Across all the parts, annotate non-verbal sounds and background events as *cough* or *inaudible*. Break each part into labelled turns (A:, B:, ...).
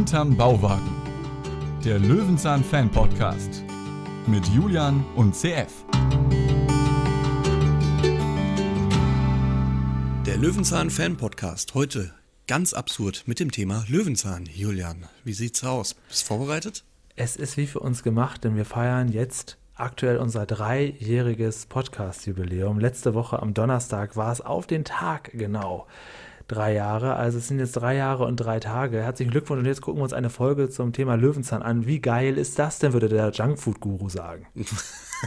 A: Hinterm Bauwagen. Der Löwenzahn Fan Podcast mit Julian und CF. Der Löwenzahn Fan Podcast heute ganz absurd mit dem Thema Löwenzahn. Julian, wie sieht's aus? Bist du vorbereitet? Es ist wie für uns gemacht, denn wir feiern jetzt aktuell unser
B: dreijähriges Podcast-Jubiläum. Letzte Woche am Donnerstag war es auf den Tag genau drei Jahre. Also es sind jetzt drei Jahre und drei Tage. Herzlichen Glückwunsch und jetzt gucken wir uns eine Folge zum Thema Löwenzahn an. Wie geil ist das denn, würde der Junkfood-Guru sagen. *laughs*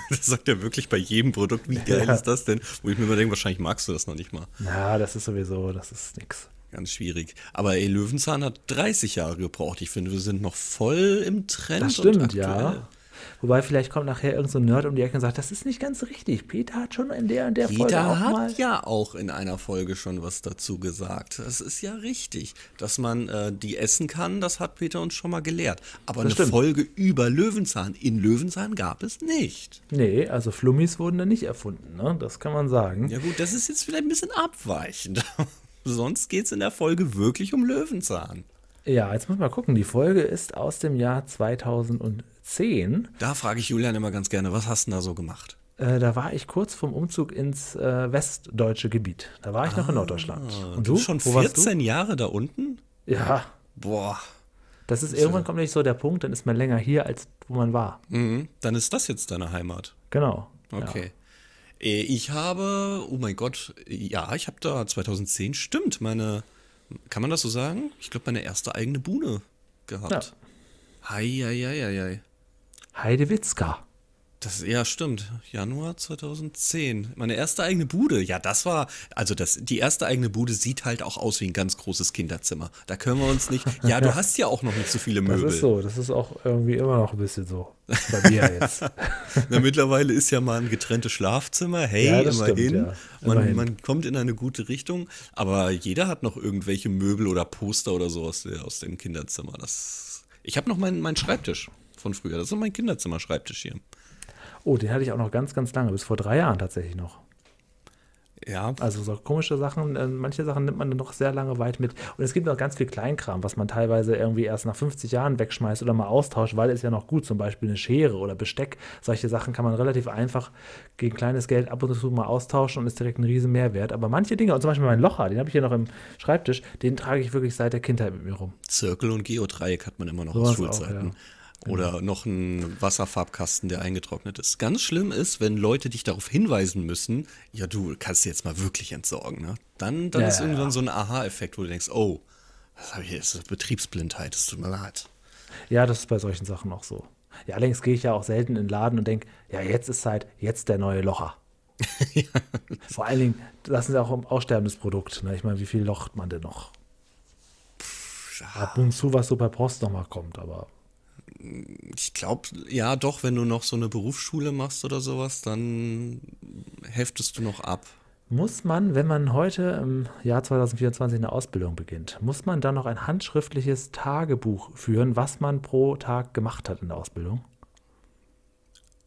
A: Das sagt er wirklich bei jedem Produkt. Wie geil ja. ist das denn? Wo ich mir immer denke, wahrscheinlich magst du das noch nicht mal. Ja, das ist sowieso, das ist nix. Ganz schwierig. Aber ey, Löwenzahn hat 30 Jahre gebraucht. Ich finde, wir sind noch voll im Trend. Das stimmt, ja. Wobei vielleicht kommt nachher irgendein so Nerd um die Ecke und sagt, das
B: ist nicht ganz richtig. Peter hat schon in der und der Peter Folge Peter hat mal ja
A: auch in einer Folge schon was dazu gesagt. Das ist ja richtig, dass man äh, die essen kann. Das hat Peter uns schon mal gelehrt. Aber das eine stimmt. Folge über Löwenzahn in Löwenzahn gab es nicht.
B: Nee, also Flummis wurden da nicht erfunden. Ne? Das kann man sagen.
A: Ja gut, das ist jetzt vielleicht ein bisschen abweichend. *laughs* Sonst geht es in der Folge wirklich um Löwenzahn.
B: Ja, jetzt muss man mal gucken. Die Folge ist aus dem Jahr 2010.
A: Da frage ich Julian immer ganz gerne, was hast du da so gemacht?
B: Äh, da war ich kurz vom Umzug ins äh, westdeutsche Gebiet. Da war ich ah, noch in ah, Norddeutschland. Und du? Schon 14 du?
A: Jahre da unten? Ja. Boah. Das ist irgendwann
B: kommt nicht so der Punkt, dann ist man länger hier, als wo man war.
A: Mhm, dann ist das jetzt deine Heimat. Genau. Okay. Ja. Äh, ich habe, oh mein Gott, ja, ich habe da 2010, stimmt, meine kann man das so sagen? Ich glaube, meine erste eigene Bühne gehabt. Ja. Hei, hei, hei, hei. Heidewitzka. Das, ja, stimmt. Januar 2010. Meine erste eigene Bude. Ja, das war, also das, die erste eigene Bude sieht halt auch aus wie ein ganz großes Kinderzimmer. Da können wir uns nicht. Ja, du *laughs* hast ja auch noch nicht so viele Möbel. Das ist so, das ist auch irgendwie immer noch ein bisschen so. Bei mir *laughs* jetzt. Na, mittlerweile ist ja mal ein getrenntes Schlafzimmer. Hey, ja, immerhin. Stimmt, ja. man, immerhin. Man kommt in eine gute Richtung, aber jeder hat noch irgendwelche Möbel oder Poster oder sowas aus, äh, aus dem Kinderzimmer. Das, ich habe noch meinen mein Schreibtisch von früher. Das ist mein Kinderzimmer-Schreibtisch hier.
B: Oh, den hatte ich auch noch ganz, ganz lange, bis vor drei Jahren tatsächlich noch.
A: Ja. Also so komische Sachen, äh, manche
B: Sachen nimmt man dann noch sehr lange weit mit. Und es gibt noch ganz viel Kleinkram, was man teilweise irgendwie erst nach 50 Jahren wegschmeißt oder mal austauscht, weil es ja noch gut, zum Beispiel eine Schere oder Besteck. Solche Sachen kann man relativ einfach gegen kleines Geld ab und zu mal austauschen und ist direkt ein riesen Mehrwert. Aber manche Dinge, und zum Beispiel mein Locher, den habe ich hier noch im Schreibtisch, den trage ich wirklich seit der Kindheit mit mir rum.
A: Zirkel und Geodreieck hat man immer noch so aus Schulzeiten. Auch, ja. Oder noch ein Wasserfarbkasten, der eingetrocknet ist. Ganz schlimm ist, wenn Leute dich darauf hinweisen müssen, ja, du kannst jetzt mal wirklich entsorgen. Ne? Dann, dann ja, ist irgendwann ja. so ein Aha-Effekt, wo du denkst, oh, das, ich, das ist Betriebsblindheit, es tut mir leid.
B: Ja, das ist bei solchen Sachen auch so. Ja, allerdings gehe ich ja auch selten in den Laden und denke, ja, jetzt ist Zeit, jetzt der neue Locher. *laughs* ja. Vor allen Dingen, das ist ja auch ein aussterbendes Produkt. Ne? Ich meine, wie viel locht man denn noch? Ab und zu, was so bei Post nochmal kommt, aber
A: ich glaube, ja, doch, wenn du noch so eine Berufsschule machst oder sowas, dann heftest du noch ab.
B: Muss man, wenn man heute im Jahr 2024 eine Ausbildung beginnt, muss man dann noch ein handschriftliches Tagebuch führen, was man pro Tag gemacht hat in der Ausbildung?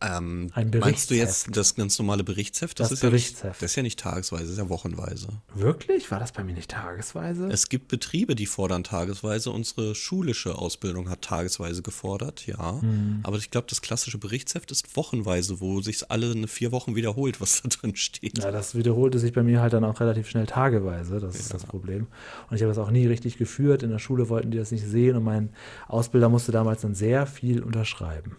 A: Ähm, Ein Berichtsheft. Meinst du jetzt das ganz normale Berichtsheft? Das, das ist Berichtsheft. Ja nicht, das ist ja nicht tagesweise, das ist ja wochenweise.
B: Wirklich? War das bei mir nicht tagesweise? Es
A: gibt Betriebe, die fordern tagesweise. Unsere schulische Ausbildung hat tagesweise gefordert, ja. Hm. Aber ich glaube, das klassische Berichtsheft ist wochenweise, wo sich alle eine vier Wochen wiederholt, was da drin steht. Ja, das
B: wiederholte sich bei mir halt dann auch relativ schnell tageweise. Das ja. ist das Problem. Und ich habe das auch nie richtig geführt. In der Schule wollten die das nicht sehen und mein Ausbilder musste damals dann sehr viel unterschreiben.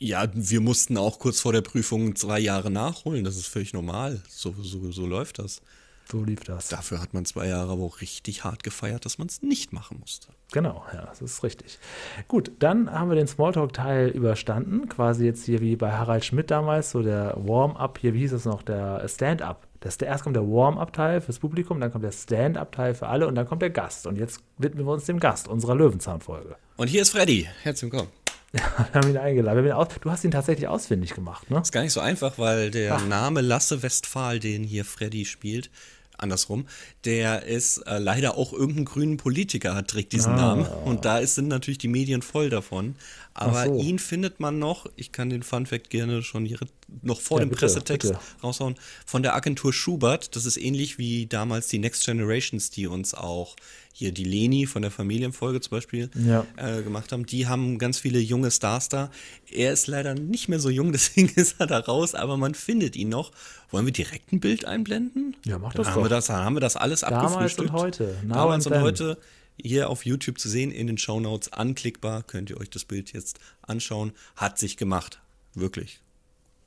A: Ja, wir mussten auch kurz vor der Prüfung zwei Jahre nachholen. Das ist völlig normal. So, so, so läuft das. So lief das. Dafür hat man zwei Jahre aber auch richtig hart gefeiert, dass man es nicht machen musste. Genau, ja, das ist richtig.
B: Gut, dann haben wir den Smalltalk-Teil überstanden. Quasi jetzt hier wie bei Harald Schmidt damals, so der Warm-up, hier, wie hieß es noch, der Stand-up. Das, der, erst kommt der Warm-up-Teil fürs Publikum, dann kommt der Stand-up-Teil für alle und dann kommt der Gast. Und jetzt widmen wir uns dem Gast, unserer Löwenzahn-Folge.
A: Und hier ist Freddy. Herzlich willkommen.
B: Ja, *laughs* wir haben ihn eingeladen. Haben ihn aus, du hast ihn tatsächlich ausfindig gemacht,
A: ne? Ist gar nicht so einfach, weil der Ach. Name Lasse Westphal, den hier Freddy spielt, andersrum, der ist äh, leider auch irgendein grünen Politiker, trägt diesen ah. Namen. Und da ist, sind natürlich die Medien voll davon. Aber so. ihn findet man noch, ich kann den Fun Fact gerne schon hier noch vor ja, dem bitte, Pressetext bitte. raushauen, von der Agentur Schubert. Das ist ähnlich wie damals die Next Generations, die uns auch hier die Leni von der Familienfolge zum Beispiel ja. äh, gemacht haben. Die haben ganz viele junge Stars da. Er ist leider nicht mehr so jung, *laughs* deswegen ist er da raus, aber man findet ihn noch. Wollen wir direkt ein Bild einblenden? Ja, mach das dann doch. Haben wir das, haben wir das alles Damals abgefrühstückt? Damals und heute. Now Damals und then. heute hier auf YouTube zu sehen, in den Shownotes anklickbar. Könnt ihr euch das Bild jetzt anschauen. Hat sich gemacht. Wirklich.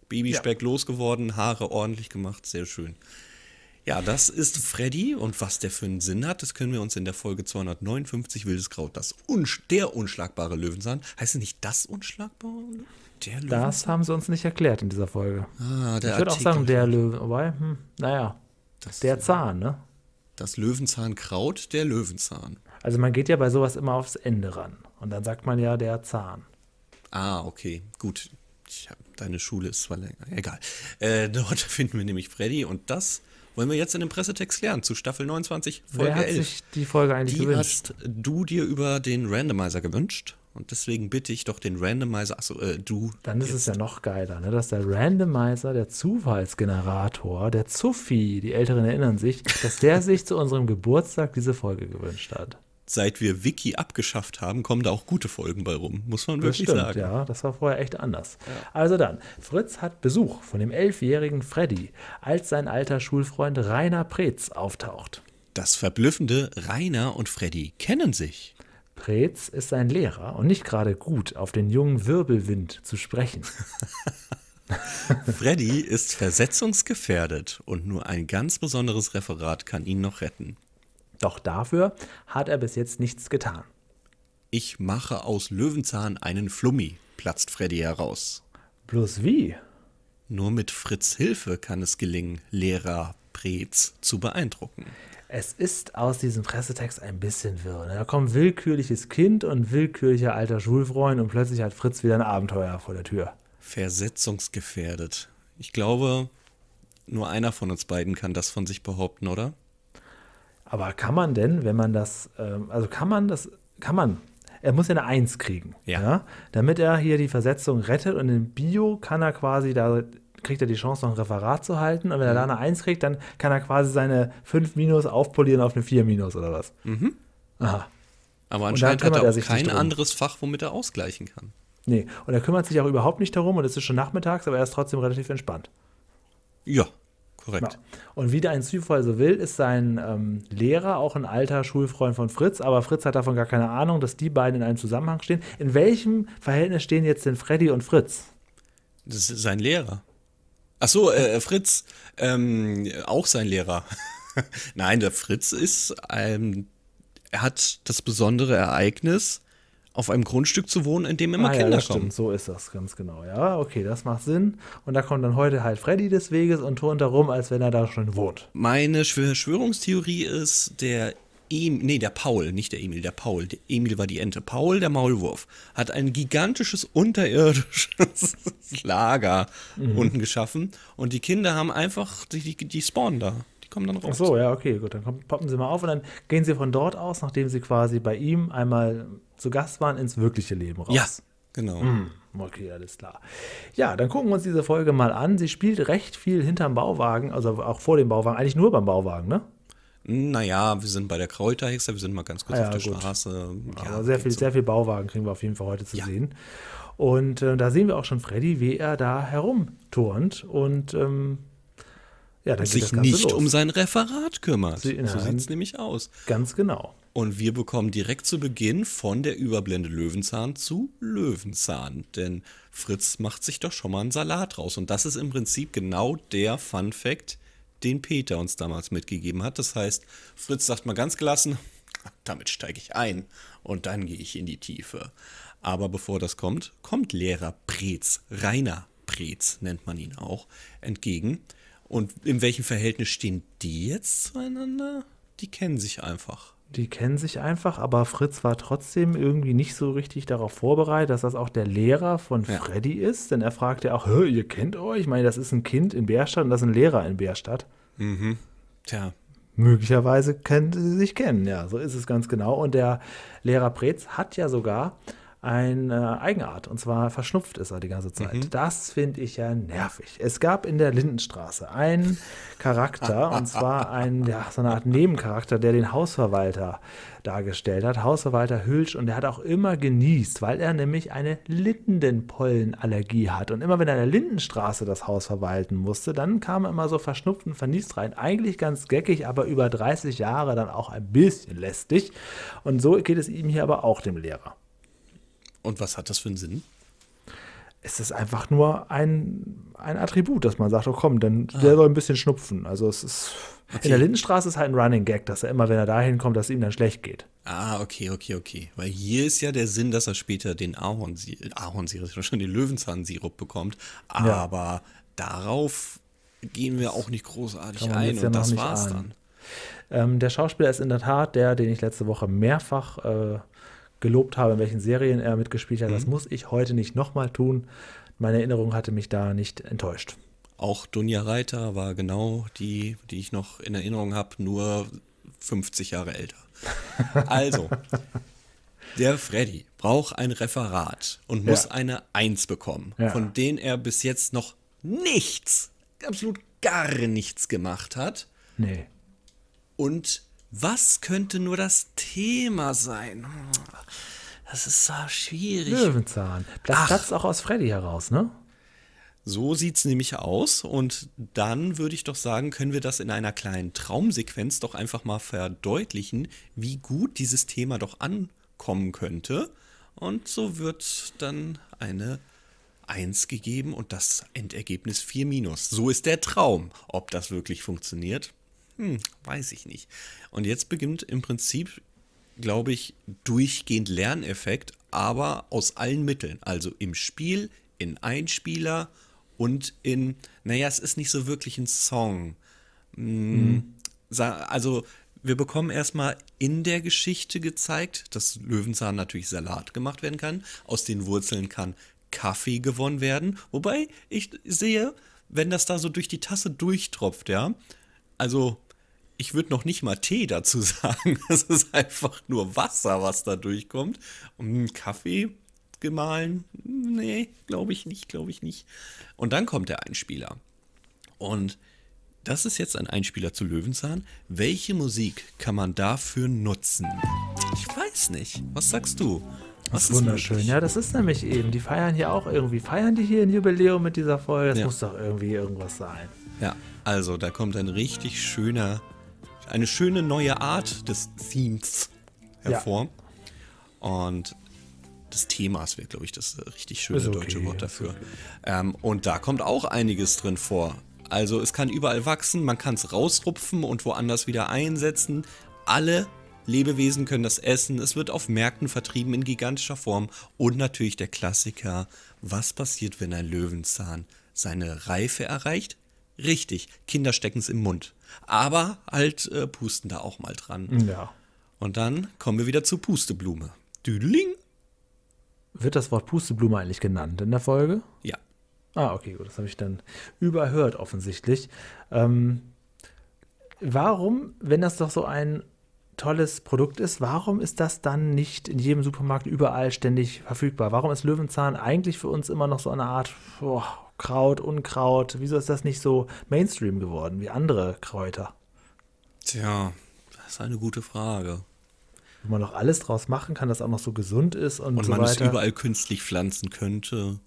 A: Babyspeck ja. losgeworden, Haare ordentlich gemacht. Sehr schön. Ja, das ist Freddy und was der für einen Sinn hat, das können wir uns in der Folge 259 Wildes Kraut, das unsch der unschlagbare Löwenzahn. Heißt es nicht das unschlagbare? Der
B: Löwenzahn? Das haben sie uns nicht erklärt in dieser Folge. Ah, der ich würde auch sagen, der Löwenzahn, wobei, hm, naja, das der Zahn, ne? Das
A: Löwenzahnkraut, der Löwenzahn.
B: Also man geht ja bei sowas immer aufs Ende ran. Und dann sagt man ja der Zahn.
A: Ah, okay, gut. Hab, deine Schule ist zwar länger. Egal. Äh, dort finden wir nämlich Freddy und das wollen wir jetzt in dem Pressetext lernen zu Staffel 29, Folge 11? Wer hat 11. Sich die Folge eigentlich die gewünscht? hast du dir über den Randomizer gewünscht. Und deswegen bitte ich doch den Randomizer, achso, äh, du.
B: Dann ist jetzt. es ja noch geiler, ne? dass der Randomizer, der Zufallsgenerator, der Zuffi, die Älteren erinnern sich, dass der *laughs* sich zu unserem
A: Geburtstag diese Folge gewünscht hat seit wir Wiki abgeschafft haben, kommen da auch gute Folgen bei rum, muss man das wirklich stimmt, sagen. Ja,
B: das war vorher echt anders. Ja. Also dann, Fritz hat Besuch von dem elfjährigen Freddy, als sein alter Schulfreund Rainer Preetz auftaucht. Das verblüffende Rainer und Freddy kennen sich. Preetz ist sein Lehrer und nicht gerade gut, auf den jungen Wirbelwind zu sprechen.
A: *laughs* Freddy ist versetzungsgefährdet und nur ein ganz besonderes Referat kann ihn noch retten. Doch dafür hat er bis jetzt nichts getan. Ich mache aus Löwenzahn einen Flummi, platzt Freddy heraus. Bloß wie? Nur mit Fritz Hilfe kann es gelingen, Lehrer Preetz zu beeindrucken.
B: Es ist aus diesem Pressetext ein bisschen wirr. Ne? Da kommen willkürliches Kind und willkürlicher alter Schulfreund und plötzlich hat Fritz wieder ein Abenteuer vor der Tür. Versetzungsgefährdet.
A: Ich glaube, nur einer von uns beiden kann das von sich behaupten, oder?
B: Aber kann man denn, wenn man das, ähm, also kann man das, kann man, er muss ja eine Eins kriegen, ja. ja. damit er hier die Versetzung rettet und in Bio kann er quasi, da kriegt er die Chance, noch ein Referat zu halten und wenn er mhm. da eine Eins kriegt, dann kann er quasi seine 5 Minus aufpolieren auf eine 4 Minus oder was. Mhm. Aha. Aber anscheinend hat er auch er kein anderes
A: Fach, womit er ausgleichen kann.
B: Nee, und er kümmert sich auch überhaupt nicht darum und es ist schon nachmittags, aber er ist trotzdem relativ entspannt.
A: Ja, Korrekt. Ja.
B: Genau. Und wie der ein Zufall so will, ist sein ähm, Lehrer auch ein alter Schulfreund von Fritz, aber Fritz hat davon gar keine Ahnung, dass die beiden in einem Zusammenhang stehen. In welchem Verhältnis stehen jetzt denn Freddy und Fritz?
A: Das ist sein Lehrer. Ach so, äh, äh Fritz, ähm, auch sein Lehrer. *laughs* Nein, der Fritz ist, ähm, er hat das besondere Ereignis, auf einem Grundstück zu wohnen, in dem immer ah, Kinder ja, kommen. Stimmt. So ist das, ganz genau.
B: Ja, okay, das macht Sinn. Und da kommt dann heute halt Freddy des Weges und turnt da als wenn er da schon wohnt.
A: Meine Verschwörungstheorie ist, der Em nee, der Paul, nicht der Emil, der Paul. Der Emil war die Ente. Paul, der Maulwurf, hat ein gigantisches unterirdisches *laughs* Lager mhm. unten geschaffen. Und die Kinder haben einfach, die, die, die spawnen da kommen dann raus. Ach so, ja, okay, gut. Dann poppen
B: sie mal auf und dann gehen sie von dort aus, nachdem sie quasi bei ihm einmal zu Gast waren, ins wirkliche Leben raus. Ja, genau. Mm, okay, alles klar. Ja, dann gucken wir uns diese Folge mal an. Sie spielt recht viel hinterm Bauwagen, also auch vor dem Bauwagen, eigentlich nur beim Bauwagen, ne?
A: Naja, wir sind bei der Kräuterhexe, wir sind mal ganz kurz ah, ja, auf der gut. Straße. Ja, Aber sehr viel,
B: so. sehr viel Bauwagen kriegen wir auf jeden Fall heute zu ja. sehen. Und äh, da sehen wir auch schon Freddy, wie er da herumturnt und ähm, ja, dann sich nicht los. um
A: sein Referat kümmert. Sie, so sieht es nämlich aus. Ganz genau. Und wir bekommen direkt zu Beginn von der Überblende Löwenzahn zu Löwenzahn. Denn Fritz macht sich doch schon mal einen Salat raus. Und das ist im Prinzip genau der Fun Fact, den Peter uns damals mitgegeben hat. Das heißt, Fritz sagt mal ganz gelassen, *laughs* damit steige ich ein und dann gehe ich in die Tiefe. Aber bevor das kommt, kommt Lehrer Preetz, Rainer Preetz nennt man ihn auch, entgegen. Und in welchem Verhältnis stehen die jetzt zueinander? Die kennen sich einfach
B: die kennen sich einfach, aber Fritz war trotzdem irgendwie nicht so richtig darauf vorbereitet, dass das auch der Lehrer von ja. Freddy ist. Denn er fragt ja auch, ihr kennt euch? Ich meine, das ist ein Kind in Bärstadt und das ist ein Lehrer in Bärstadt. Mhm. Tja. Möglicherweise können sie sich kennen, ja, so ist es ganz genau. Und der Lehrer Preetz hat ja sogar eine Eigenart. Und zwar verschnupft ist er die ganze Zeit. Mhm. Das finde ich ja nervig. Es gab in der Lindenstraße einen Charakter, *laughs* und zwar einen, ja, so eine Art Nebencharakter, der den Hausverwalter dargestellt hat. Hausverwalter Hülsch. Und der hat auch immer genießt, weil er nämlich eine Lindenpollenallergie hat. Und immer wenn er in der Lindenstraße das Haus verwalten musste, dann kam er immer so verschnupft und verniest rein. Eigentlich ganz geckig, aber über 30 Jahre dann auch ein bisschen lästig. Und so geht es ihm hier aber auch dem Lehrer.
A: Und was hat das für einen Sinn? Es ist einfach
B: nur ein, ein Attribut, dass man sagt, oh komm, dann, ah. der soll ein bisschen schnupfen. Also es ist. Okay. In der Lindenstraße ist halt ein Running Gag, dass er immer, wenn er da hinkommt, dass es ihm dann schlecht geht.
A: Ah, okay, okay, okay. Weil hier ist ja der Sinn, dass er später den Ahornsirup, Ahornsirup schon den Löwenzahnsirup bekommt. Aber ja. darauf gehen wir auch nicht großartig ein ja und das war's ahnen.
B: dann. Ähm, der Schauspieler ist in der Tat der, den ich letzte Woche mehrfach äh, gelobt habe, in welchen Serien er mitgespielt hat. Mhm. Das muss ich heute nicht nochmal tun. Meine Erinnerung hatte mich da nicht enttäuscht.
A: Auch Dunja Reiter war genau die, die ich noch in Erinnerung habe, nur 50 Jahre älter. *laughs* Also, der Freddy braucht ein Referat und muss ja. eine Eins bekommen, ja. von denen er bis jetzt noch nichts, absolut gar nichts gemacht hat. Nee. Und was könnte nur das Thema sein? Das ist so schwierig.
B: Löwenzahn.
A: Das platzt auch aus Freddy heraus, ne? So sieht es nämlich aus. Und dann würde ich doch sagen, können wir das in einer kleinen Traumsequenz doch einfach mal verdeutlichen, wie gut dieses Thema doch ankommen könnte. Und so wird dann eine 1 gegeben und das Endergebnis 4 minus. So ist der Traum. Ob das wirklich funktioniert, hm, weiß ich nicht. Und jetzt beginnt im Prinzip, glaube ich, durchgehend Lerneffekt, aber aus allen Mitteln. Also im Spiel, in Einspieler und in, naja, es ist nicht so wirklich ein Song. Hm, mhm. Also wir bekommen erstmal in der Geschichte gezeigt, dass Löwenzahn natürlich Salat gemacht werden kann, aus den Wurzeln kann Kaffee gewonnen werden, wobei ich sehe, wenn das da so durch die Tasse durchtropft, ja, also ich würde noch nicht mal Tee dazu *laughs* sagen. Das ist einfach nur Wasser, was da durchkommt. Und Kaffee gemahlen? Nee, glaube ich nicht, glaube ich nicht. Und dann kommt der Einspieler. Und das ist jetzt ein Einspieler zu Löwenzahn. Welche Musik kann man dafür nutzen? Ich weiß nicht. Was sagst du? Was das ist wunderschön. Möglich?
B: Ja, das ist nämlich eben. Die feiern hier auch irgendwie. Feiern die hier ein Jubiläum mit dieser Folge? Das ja. muss doch irgendwie irgendwas sein.
A: Ja, also da kommt ein richtig schöner eine schöne neue Art des Themes hervor. Ja. Und des Themas wäre, glaube ich, das äh, richtig schöne okay, deutsche Wort dafür. Okay. Ähm, und da kommt auch einiges drin vor. Also es kann überall wachsen, man kann es rausrupfen und woanders wieder einsetzen. Alle Lebewesen können das essen, es wird auf Märkten vertrieben in gigantischer Form. Und natürlich der Klassiker, was passiert, wenn ein Löwenzahn seine Reife erreicht? Richtig, Kinder stecken es im Mund. Aber halt äh, pusten da auch mal dran. Ja. Und dann kommen wir wieder zur Pusteblume. Düdeling.
B: Wird das Wort Pusteblume eigentlich genannt in der Folge? Ja. Ah, okay, gut. Das habe ich dann überhört offensichtlich. Ähm, warum, wenn das doch so ein tolles Produkt ist, warum ist das dann nicht in jedem Supermarkt überall ständig verfügbar? Warum ist Löwenzahn eigentlich für uns immer noch so eine Art, boah, Kraut, Unkraut? Wieso ist das nicht so Mainstream geworden wie andere Kräuter? Tja, das ist eine gute Frage. Wenn man noch alles draus machen kann, das auch noch so gesund ist und, und so man es überall
A: künstlich pflanzen könnte.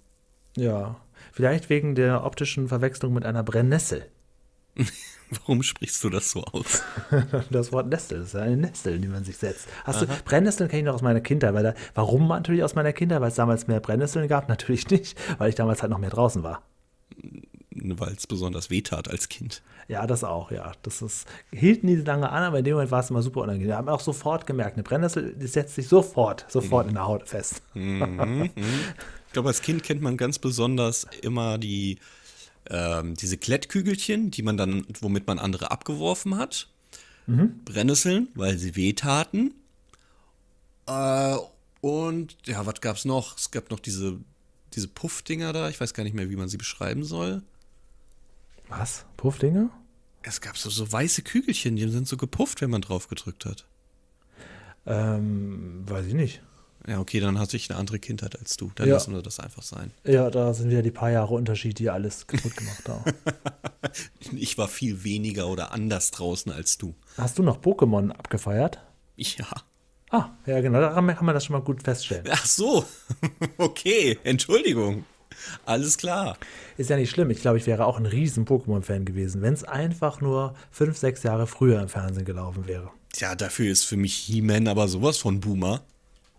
B: Ja, vielleicht wegen der optischen Verwechslung mit einer Brennnessel. *laughs* *laughs* Warum sprichst du das so aus? *laughs* Das Wort Nestel das ist eine Nestel, in die man sich setzt. Hast Aha. du Brennnesseln kenne ich noch aus meiner Kindheit, weil da, warum natürlich aus meiner Kindheit, weil es damals mehr Brennnesseln gab, *laughs* natürlich nicht, weil ich damals halt noch mehr draußen war.
A: Weil es besonders weh tat als Kind.
B: Ja, das auch, ja. Das ist, hielt nie lange an, aber in dem Moment war es immer super unangenehm. Wir haben auch sofort gemerkt, eine Brennnessel die setzt sich sofort, sofort mhm. in der Haut fest. Mhm,
A: ich glaube, als Kind kennt man ganz besonders immer die ähm, diese Klettkügelchen, die man dann, womit man andere abgeworfen hat. Mhm. Brennnesseln, weil sie wehtaten. Äh, und ja, was gab es noch? Es gab noch diese, diese Puffdinger da. Ich weiß gar nicht mehr, wie man sie beschreiben soll. Was? Puffdinger? Es gab so, so weiße Kügelchen, die sind so gepufft, wenn man drauf gedrückt hat. Ähm, weiß ich nicht. Ja, okay, dann hatte ich eine andere Kindheit als du. Dann ja. lassen wir das einfach sein.
B: Ja, da sind wieder die paar Jahre Unterschied, die alles kaputt gemacht haben.
A: *laughs* ich war viel weniger oder anders draußen als du.
B: Hast du noch Pokémon abgefeiert? Ja. Ah, ja, genau, da kann man das schon mal gut feststellen. Ach so, *laughs* okay, Entschuldigung.
A: Alles klar.
B: Ist ja nicht schlimm. Ich glaube, ich wäre auch ein riesen Pokémon-Fan gewesen, wenn es einfach nur fünf, sechs Jahre früher im Fernsehen gelaufen wäre.
A: Tja, dafür ist für mich He-Man aber sowas von Boomer.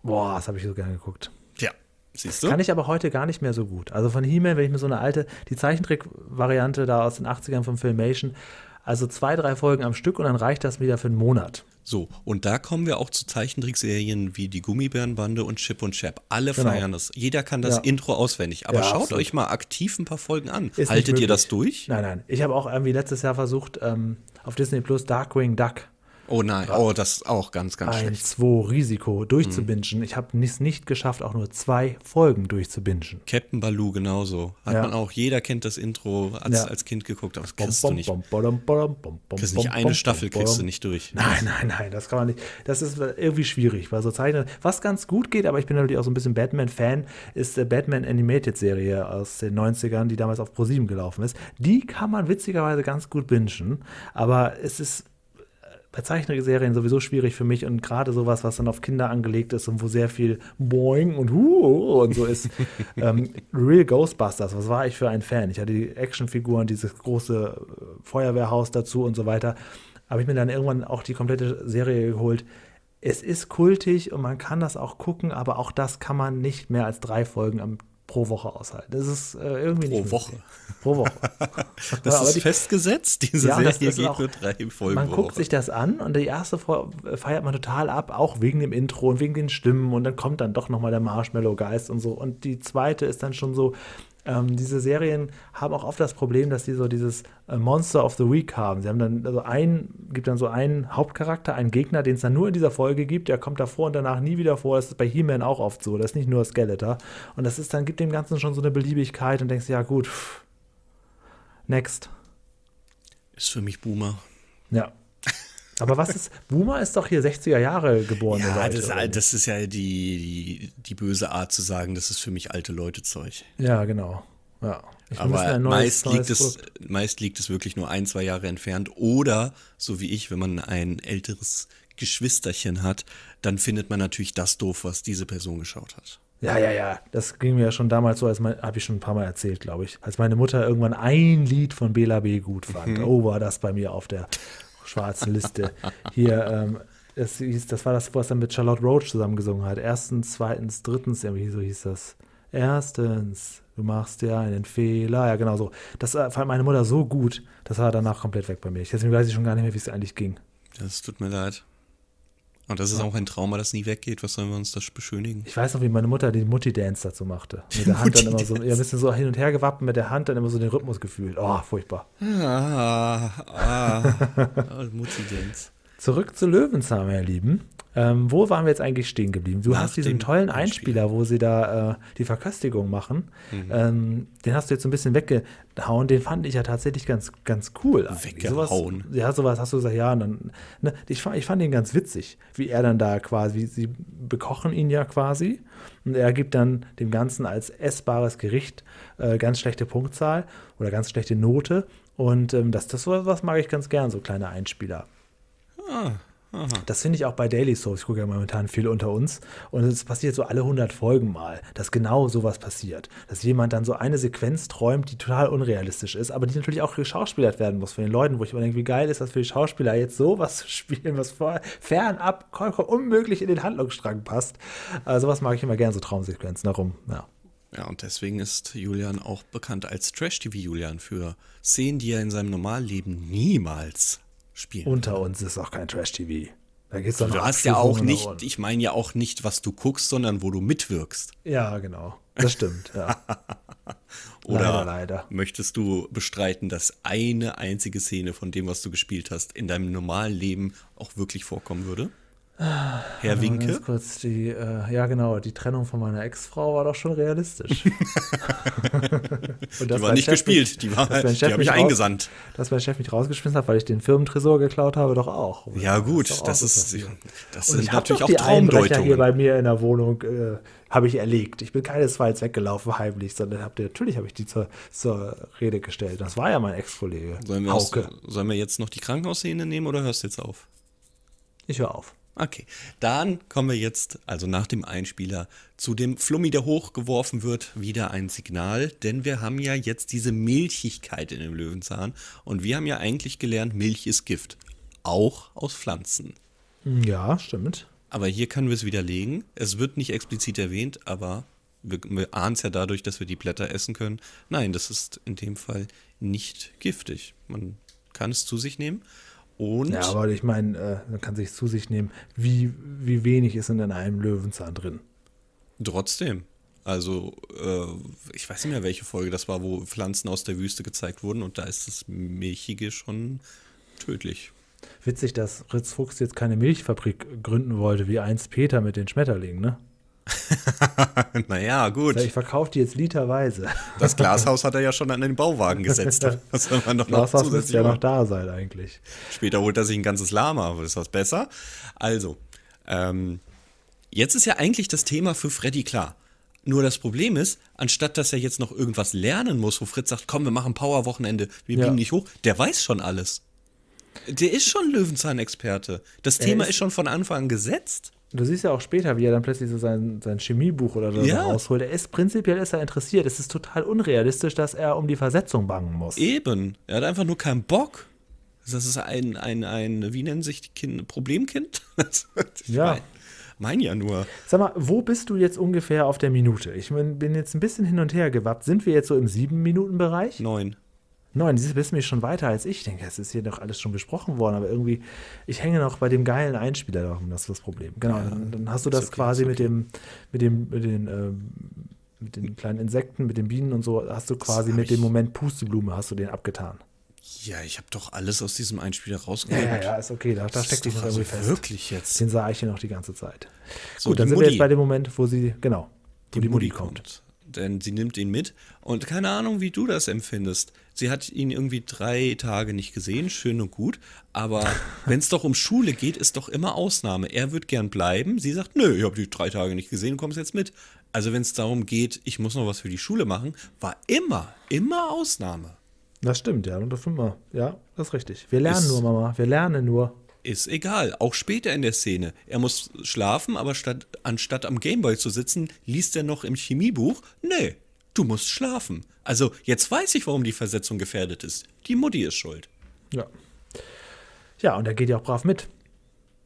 A: Boah, das habe ich so gerne geguckt. Ja, siehst du. kann ich aber heute gar nicht mehr so gut. Also
B: von He-Man, wenn ich mir so eine alte, die Zeichentrick-Variante da aus den 80ern von Filmation, also zwei, drei Folgen am Stück und dann reicht das wieder für einen Monat.
A: So, und da kommen wir auch zu Zeichentrickserien wie die Gummibärenbande und Chip und Chap. Alle genau. feiern das. Jeder kann das ja. Intro auswendig. Aber ja, schaut absolut. euch mal aktiv ein paar Folgen an. Ist Haltet ihr das durch?
B: Nein, nein. Ich habe auch irgendwie letztes Jahr versucht, ähm, auf Disney Plus Darkwing Duck
A: Oh nein, oh, das ist auch ganz, ganz ein schlecht. 2
B: Risiko durchzubingen. Mhm. Ich habe es nicht geschafft, auch nur zwei
A: Folgen durchzubingen. Captain Baloo genauso. Hat ja. man auch, jeder kennt das Intro, als, ja. als Kind geguckt, aber das kriegst bom, du nicht. Bom, bom, kriegst nicht eine Staffel kriegst du nicht durch. Nein, nein,
B: nein, das kann man nicht. Das ist irgendwie schwierig, weil so Zeichner, was ganz gut geht, aber ich bin natürlich auch so ein bisschen Batman-Fan, ist der Batman Animated Serie aus den 90ern, die damals auf Pro 7 gelaufen ist. Die kann man witzigerweise ganz gut bingen, aber es ist bei Zeichentrickserien sowieso schwierig für mich und gerade sowas, was dann auf Kinder angelegt ist und wo sehr viel Boing und Hu und so ist. *laughs* ähm, Real Ghostbusters, was war ich für ein Fan? Ich hatte die Actionfiguren, dieses große äh, Feuerwehrhaus dazu und so weiter. Habe ich mir dann irgendwann auch die komplette Serie geholt. Es ist kultig und man kann das auch gucken, aber auch das kann man nicht mehr als drei Folgen am pro Woche aushalten. Das ist äh, irgendwie pro nicht. Woche. Pro Woche. *laughs* das ja, ist die, festgesetzt, diese ja, Serie geht auch, nur drei Folgen. Man guckt sich das an und die erste feiert man total ab, auch wegen dem Intro und wegen den Stimmen und dann kommt dann doch nochmal der Marshmallow-Geist und so. Und die zweite ist dann schon so, ähm, diese Serien haben auch oft das Problem, dass sie so dieses äh, Monster of the Week haben. Sie haben dann also ein, gibt dann so einen Hauptcharakter, einen Gegner, den es dann nur in dieser Folge gibt, der kommt davor und danach nie wieder vor. Das ist bei He-Man auch oft so. Das ist nicht nur Skeletor. Und das ist dann, gibt dem Ganzen schon so eine Beliebigkeit und denkst, ja gut, pff, next.
A: Ist für mich Boomer. Ja,
B: aber was ist, Boomer
A: ist doch hier 60er
B: Jahre geboren. Ja, Leute, das, ist,
A: das, ist ja die, die, die, böse Art zu sagen, das ist für mich alte Leute Zeug.
B: Ja, genau. Ja. Ich Aber neues, meist, liegt es,
A: meist liegt es wirklich nur ein, zwei Jahre entfernt. Oder, so wie ich, wenn man ein älteres Geschwisterchen hat, dann findet man natürlich das doof, was diese Person geschaut hat. Ja, ja,
B: ja. Das ging mir ja schon damals so, als habe ich schon ein paar Mal erzählt, glaube ich. Als meine Mutter irgendwann ein Lied von Bela B. gut fand. Mhm. Oh, war das bei mir auf der schwarzen Liste. Hier, ähm, es hieß, das war das, was er mit Charlotte Roach zusammen gesungen hat. Erstens, zweitens, drittens, irgendwie so hieß das. Erstens, du machst ja einen Fehler. Ja, genau so. Das fand meine Mutter so gut, das war danach komplett weg bei mir. Jetzt weiß ich schon gar nicht mehr, wie es eigentlich ging.
A: Das tut mir leid. Und das ist ja. auch ein Trauma, das nie weggeht. Was sollen wir uns das beschönigen?
B: Ich weiß noch, wie meine Mutter den Mutti-Dance dazu machte. Mit der Hand dann immer so, ja, ein bisschen so hin und her gewappt, mit der Hand dann immer so den Rhythmus gefühlt. Oh, furchtbar.
A: Ah, ah, *laughs* oh, Mutti-Dance.
B: Zurück zu Löwenzahn, meine Lieben. Ähm, wo waren wir jetzt eigentlich stehen geblieben? Du Nach hast diesen tollen Einspieler, Spiel. wo sie da äh, die Verköstigung machen. Mhm. Ähm, den hast du jetzt so ein bisschen weggehauen. Den fand ich ja tatsächlich ganz, ganz cool. Weggehauen. Sowas, ja, sowas hast du gesagt, ja. Dann, ne, ich, fand, ich fand den ganz witzig, wie er dann da quasi, sie bekochen ihn ja quasi. Und er gibt dann dem Ganzen als essbares Gericht äh, ganz schlechte Punktzahl oder ganz schlechte Note. Und ähm, das, das, sowas mag ich ganz gern, so kleine Einspieler.
A: Ah, aha.
B: Das finde ich auch bei Daily Soaps. Ich gucke ja momentan viel unter uns. Und es passiert so alle 100 Folgen mal, dass genau sowas passiert. Dass jemand dann so eine Sequenz träumt, die total unrealistisch ist, aber die natürlich auch geschauspielert werden muss von den Leuten, wo ich immer denke, wie geil ist das für die Schauspieler, jetzt sowas zu *laughs* spielen, was fernab unmöglich in den Handlungsstrang passt. Also sowas mag ich immer gerne, so Traumsequenzen darum.
A: Ja. Ja, und deswegen ist Julian auch bekannt als Trash-TV-Julian für Szenen, die er in seinem Normalleben niemals Spielen. Unter uns ist auch kein Trash-TV. Da geht's dann du hast ja auch nicht, und. ich meine ja auch nicht, was du guckst, sondern wo du mitwirkst. Ja, genau. Das stimmt, ja. *laughs* Oder leider, leider. möchtest du bestreiten, dass eine einzige Szene von dem, was du gespielt hast, in deinem normalen Leben auch wirklich vorkommen würde? Herr also Winke. Ganz
B: kurz die, äh, ja genau, die Trennung von meiner Ex-Frau war doch schon realistisch. *laughs* die war nicht Chef gespielt, mich, die war, die habe ich eingesandt. dass mein Chef mich rausgeschmissen hat, weil ich den Firmentresor geklaut habe, doch auch. Oder? Ja
A: gut, das, auch das ist, das, das sind natürlich auch Traumdeutungen. hier bei
B: mir in der Wohnung äh, habe ich erlegt. Ich bin keinesfalls weggelaufen heimlich, sondern hab, natürlich habe ich die zur, zur, Rede gestellt. Das war ja mein
A: Ex-Kollege. Sollen, sollen wir jetzt noch die Krankenhausszene nehmen oder hörst du jetzt auf? Ich höre auf. Okay, dann kommen wir jetzt, also nach dem Einspieler, zu dem Flummi, der hochgeworfen wird, wieder ein Signal, denn wir haben ja jetzt diese Milchigkeit in dem Löwenzahn und wir haben ja eigentlich gelernt, Milch ist Gift, auch aus Pflanzen.
B: Ja, stimmt.
A: Aber hier können wir es widerlegen. Es wird nicht explizit erwähnt, aber wir, wir ahnen es ja dadurch, dass wir die Blätter essen können. Nein, das ist in dem Fall nicht giftig. Man kann es zu sich nehmen.
B: Und ja, aber ich meine, äh, man kann sich zu sich nehmen, wie, wie wenig ist denn in einem Löwenzahn drin?
A: Trotzdem. Also, äh, ich weiß nicht mehr, welche Folge das war, wo Pflanzen aus der Wüste gezeigt wurden und da ist das Milchige schon tödlich.
B: Witzig, dass Ritz Fuchs jetzt keine Milchfabrik gründen wollte, wie einst Peter mit den Schmetterlingen, ne?
A: *laughs* naja, gut. Ich verkaufe die jetzt literweise. Das Glashaus hat er ja schon an den Bauwagen gesetzt. Das *laughs* soll man noch Glashaus müsste ja noch
B: da sein eigentlich.
A: Später holt er sich ein ganzes Lama, aber ist was besser? Also, ähm, jetzt ist ja eigentlich das Thema für Freddy klar. Nur das Problem ist, anstatt dass er jetzt noch irgendwas lernen muss, wo Fritz sagt, komm, wir machen Power-Wochenende, wir biegen ja. nicht hoch, der weiß schon alles. Der ist schon Löwenzahn-Experte. Das er Thema ist, ist schon von Anfang an gesetzt.
B: Du siehst ja auch später, wie er dann plötzlich so sein, sein Chemiebuch oder so ja. rausholt. Er ist prinzipiell ist er interessiert.
A: Es ist total unrealistisch, dass er um die Versetzung bangen muss. Eben. Er hat einfach nur keinen Bock. Das ist ein, ein, ein wie nennen sich die Kinder, Problemkind? *laughs* ja. Mein, mein ja nur. Sag mal, wo bist du jetzt ungefähr auf der Minute? Ich
B: bin jetzt ein bisschen hin und her gewappt. Sind wir jetzt so im sieben Minuten Bereich? Neun. Nein, sie wissen mich schon weiter als ich. Ich denke, es ist hier doch alles schon besprochen worden, aber irgendwie, ich hänge noch bei dem geilen Einspieler darum, das ist das Problem. Genau, ja, dann, dann, hast du das okay, quasi okay. mit dem, mit dem, mit den, äh, mit den kleinen Insekten, mit den Bienen und so, hast du quasi mit dem Moment Pusteblume, hast du den abgetan.
A: Ja, ich habe doch alles aus diesem Einspieler rausgeholt. Ja, ja, ja, ist okay, da, da steckt noch irgendwie also fest.
B: Wirklich jetzt. Den sah ich hier noch die ganze Zeit.
A: So, Gut, dann sind Mutti. wir jetzt bei
B: dem Moment, wo sie, genau, wo die, die Mutti, Mutti kommt.
A: kommt denn äh, sie nimmt ihn mit und keine Ahnung, wie du das empfindest. Sie hat ihn irgendwie drei Tage nicht gesehen, schön und gut, aber *laughs* wenn es doch um Schule geht, ist doch immer Ausnahme. Er wird gern bleiben, sie sagt, nö, ich habe die drei Tage nicht gesehen, du kommst jetzt mit. Also wenn es darum geht, ich muss noch was für die Schule machen, war immer, immer Ausnahme. Das stimmt, ja, und das immer. Ja, das ist richtig.
B: Wir lernen ist, nur, Mama, wir lernen nur
A: ist egal. Auch später in der Szene. Er muss schlafen, aber statt, anstatt am Gameboy zu sitzen, liest er noch im Chemiebuch. Nee, du musst schlafen. Also jetzt weiß ich, warum die Versetzung gefährdet ist. Die Mutti ist schuld.
B: Ja. Ja, und er geht ja auch brav mit.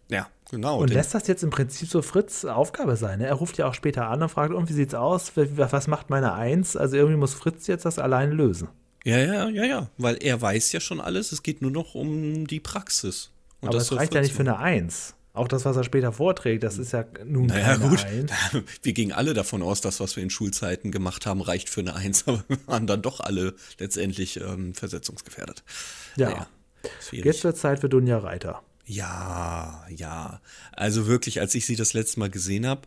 B: Ja, genau. Und lässt das jetzt im Prinzip so Fritz Aufgabe sein. Ne? Er ruft ja auch später an und fragt, und wie sieht's aus? Was macht meine Eins? Also irgendwie muss Fritz jetzt das allein lösen.
A: Ja, ja, ja, ja. Weil er weiß ja schon alles. Es geht nur noch um die Praxis. Und Aber das, das reicht ja nicht für eine Eins. Auch das, was er später vorträgt, das hm. ist ja nun naja, keine gut. Eins. *laughs* Wir gingen alle davon aus, dass was wir in Schulzeiten gemacht haben, reicht für eine Eins, *laughs* aber wir waren dann doch alle letztendlich ähm, versetzungsgefährdet. Ja. Naja, Jetzt
B: wird Zeit für Dunja Reiter.
A: Ja, ja. Also wirklich, als ich sie das letzte Mal gesehen habe,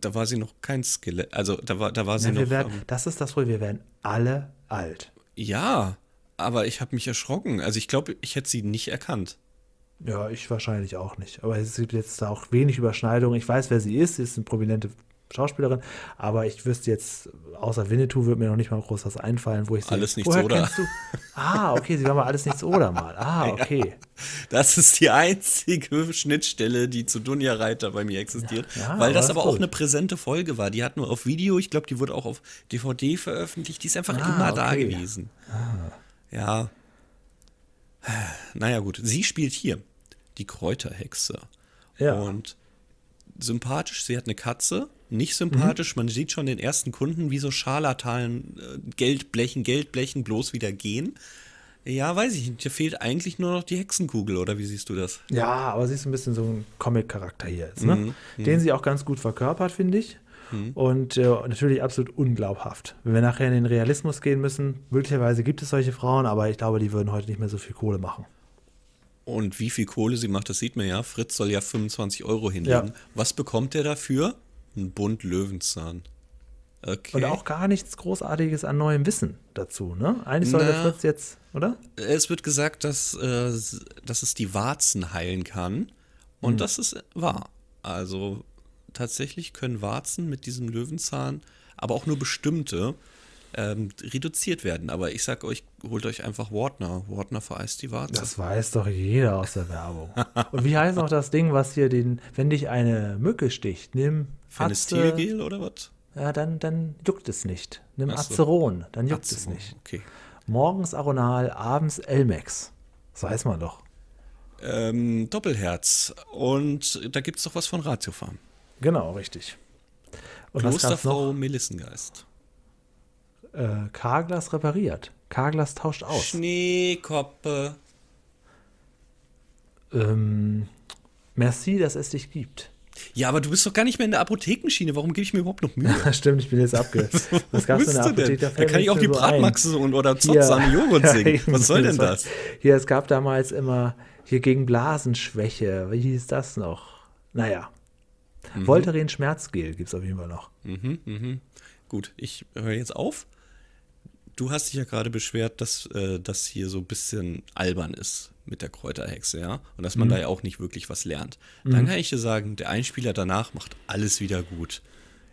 A: da war sie noch kein Skelett. Also da war, da war sie ja, noch. Werden,
B: ähm das ist das Problem, wir werden alle
A: alt. Ja, aber ich habe mich erschrocken. Also ich glaube, ich hätte sie nicht erkannt.
B: Ja, ich wahrscheinlich auch nicht. Aber es gibt jetzt auch wenig Überschneidung. Ich weiß, wer sie ist. Sie ist eine prominente Schauspielerin, aber ich wüsste jetzt, außer Winnetou wird mir noch nicht mal groß was einfallen, wo ich sie Alles nichts oder. Ah, okay, sie war mal alles nichts oder mal.
A: Ah, *laughs* okay. Ja, das ist die einzige *laughs* Schnittstelle, die zu Dunja Reiter bei mir existiert, ja, weil das, das aber auch gut. eine präsente Folge war. Die hat nur auf Video, ich glaube, die wurde auch auf DVD veröffentlicht, die ist einfach ah, immer okay. da gewesen. Ah ja, *sighs* naja gut, sie spielt hier die Kräuterhexe. Ja. Und sympathisch, sie hat eine Katze, nicht sympathisch, mhm. man sieht schon den ersten Kunden wie so Scharlatanen äh, Geldblechen, Geldblechen bloß wieder gehen. Ja, weiß ich nicht. Hier fehlt eigentlich nur noch die Hexenkugel, oder wie siehst du das?
B: Ja, aber sie ist ein bisschen so ein Comic-Charakter hier jetzt, ne? Mhm. Den mhm. sie auch ganz gut verkörpert, finde ich. Mhm. Und äh, natürlich absolut unglaubhaft. Wenn wir nachher in den Realismus gehen müssen, möglicherweise gibt es solche Frauen, aber ich glaube, die würden heute nicht mehr so viel Kohle machen.
A: Und wie viel Kohle sie macht, das sieht man ja. Fritz soll ja 25 Euro hinlegen. Ja. Was bekommt er dafür? Ein Bund Löwenzahn. Okay. Und
B: auch gar nichts Großartiges an neuem Wissen dazu, ne? Eigentlich soll Na, der Fritz
A: jetzt, oder? Es wird gesagt, dass, äh, dass es die Warzen heilen kann. Und mhm. das ist wahr. Also tatsächlich können Warzen mit diesem Löwenzahn, aber auch nur bestimmte, ähm, reduziert werden. Aber ich sag euch, holt euch einfach Wartner. Wartner vereist die Warzen. Das weiß doch
B: jeder aus der Werbung. Und wie heißt noch das Ding, was hier den, wenn dich eine Mücke sticht, nimm Fenestilgel oder was? Ja, dann, dann juckt es nicht. Nimm Achso. Azeron, dann juckt Azeron, es nicht. Okay. Morgens Aronal, abends Elmex. Das weiß man
A: doch. Ähm, Doppelherz. Und da gibt es doch was von Ratiofarm.
B: Genau, richtig.
A: Und Klosterfrau
B: Melissengeist. Äh, Karglas repariert. Karglas tauscht aus.
A: Schneekoppe.
B: Ähm,
A: merci, dass es dich gibt. Ja, aber du bist doch gar nicht mehr in der Apothekenschiene. Warum gebe ich mir überhaupt noch Mühe? *laughs*
B: Stimmt, ich bin jetzt abgehört. *laughs* Was gab's denn in der Apotheke? Da, kann ich auch die Bratmaxe und oder Zotz Joghurt *laughs* singen. Was soll denn das? Hier, es gab damals immer hier gegen Blasenschwäche. Wie hieß das noch? Naja. Mhm. Voltaren Schmerzgel gibt es auf jeden Fall noch. Mhm,
A: mhm. Gut, ich höre jetzt auf. Du hast dich ja gerade beschwert, dass äh, das hier so ein bisschen albern ist mit der Kräuterhexe, ja? Und dass man mhm. da ja auch nicht wirklich was lernt. Dann mhm. kann ich dir sagen, der Einspieler danach macht alles wieder gut.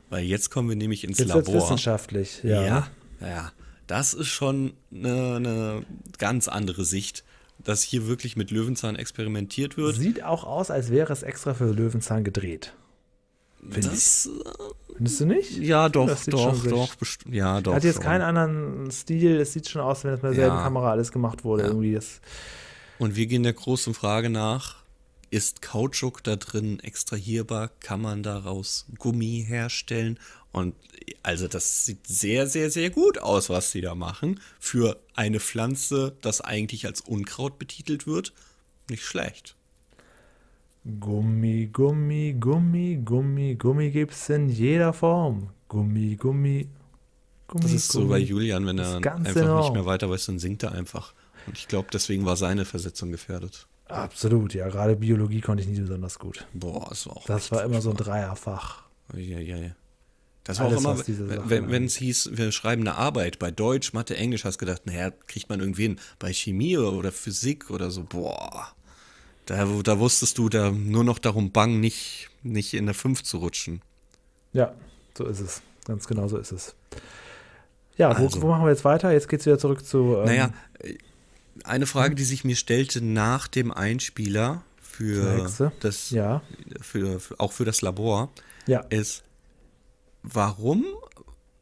A: Weil jetzt kommen wir nämlich ins jetzt Labor. wissenschaftlich, ja. Ja, ja. Das ist schon eine, eine ganz andere Sicht dass hier wirklich mit Löwenzahn experimentiert wird. Sieht auch aus, als
B: wäre es extra für Löwenzahn gedreht. Find das. Ich. Äh, Findest du nicht? Ja, doch, doch, doch. Ja, doch. Hat jetzt schon. keinen anderen Stil. Es sieht schon aus, wenn das mit derselben ja. Kamera
A: alles gemacht wurde. Ja. Irgendwie das Und wir gehen der großen Frage nach: Ist Kautschuk da drin extrahierbar? Kann man daraus Gummi herstellen? Und also, das sieht sehr, sehr, sehr gut aus, was sie da machen. Für eine Pflanze, das eigentlich als Unkraut betitelt wird, nicht schlecht.
B: Gummi, Gummi, Gummi, Gummi, Gummi gibt es in jeder Form. Gummi, Gummi, Gummi. Das ist Gummi. so bei Julian, wenn er einfach enorm. nicht
A: mehr weiter weiß, dann singt er einfach. Und ich glaube, deswegen war seine Versetzung gefährdet.
B: Absolut, ja. Gerade Biologie konnte ich nie besonders gut. Boah, das war auch. Das war immer so ein Dreierfach.
A: Ja, ja, ja. Das war Alles, auch immer, wenn es hieß, wir schreiben eine Arbeit bei Deutsch, Mathe, Englisch, hast du gedacht, naja, kriegt man irgendwen Bei Chemie oder Physik oder so, boah. Da, da wusstest du da nur noch darum bang, nicht, nicht in der 5 zu rutschen. Ja, so ist es. Ganz genau so ist es. Ja, also,
B: wo, wo, machen wir jetzt weiter? Jetzt geht es wieder zurück zu. Ähm, naja,
A: eine Frage, die sich mir stellte nach dem Einspieler für das, ja. für, für, auch für das Labor, ja. ist, warum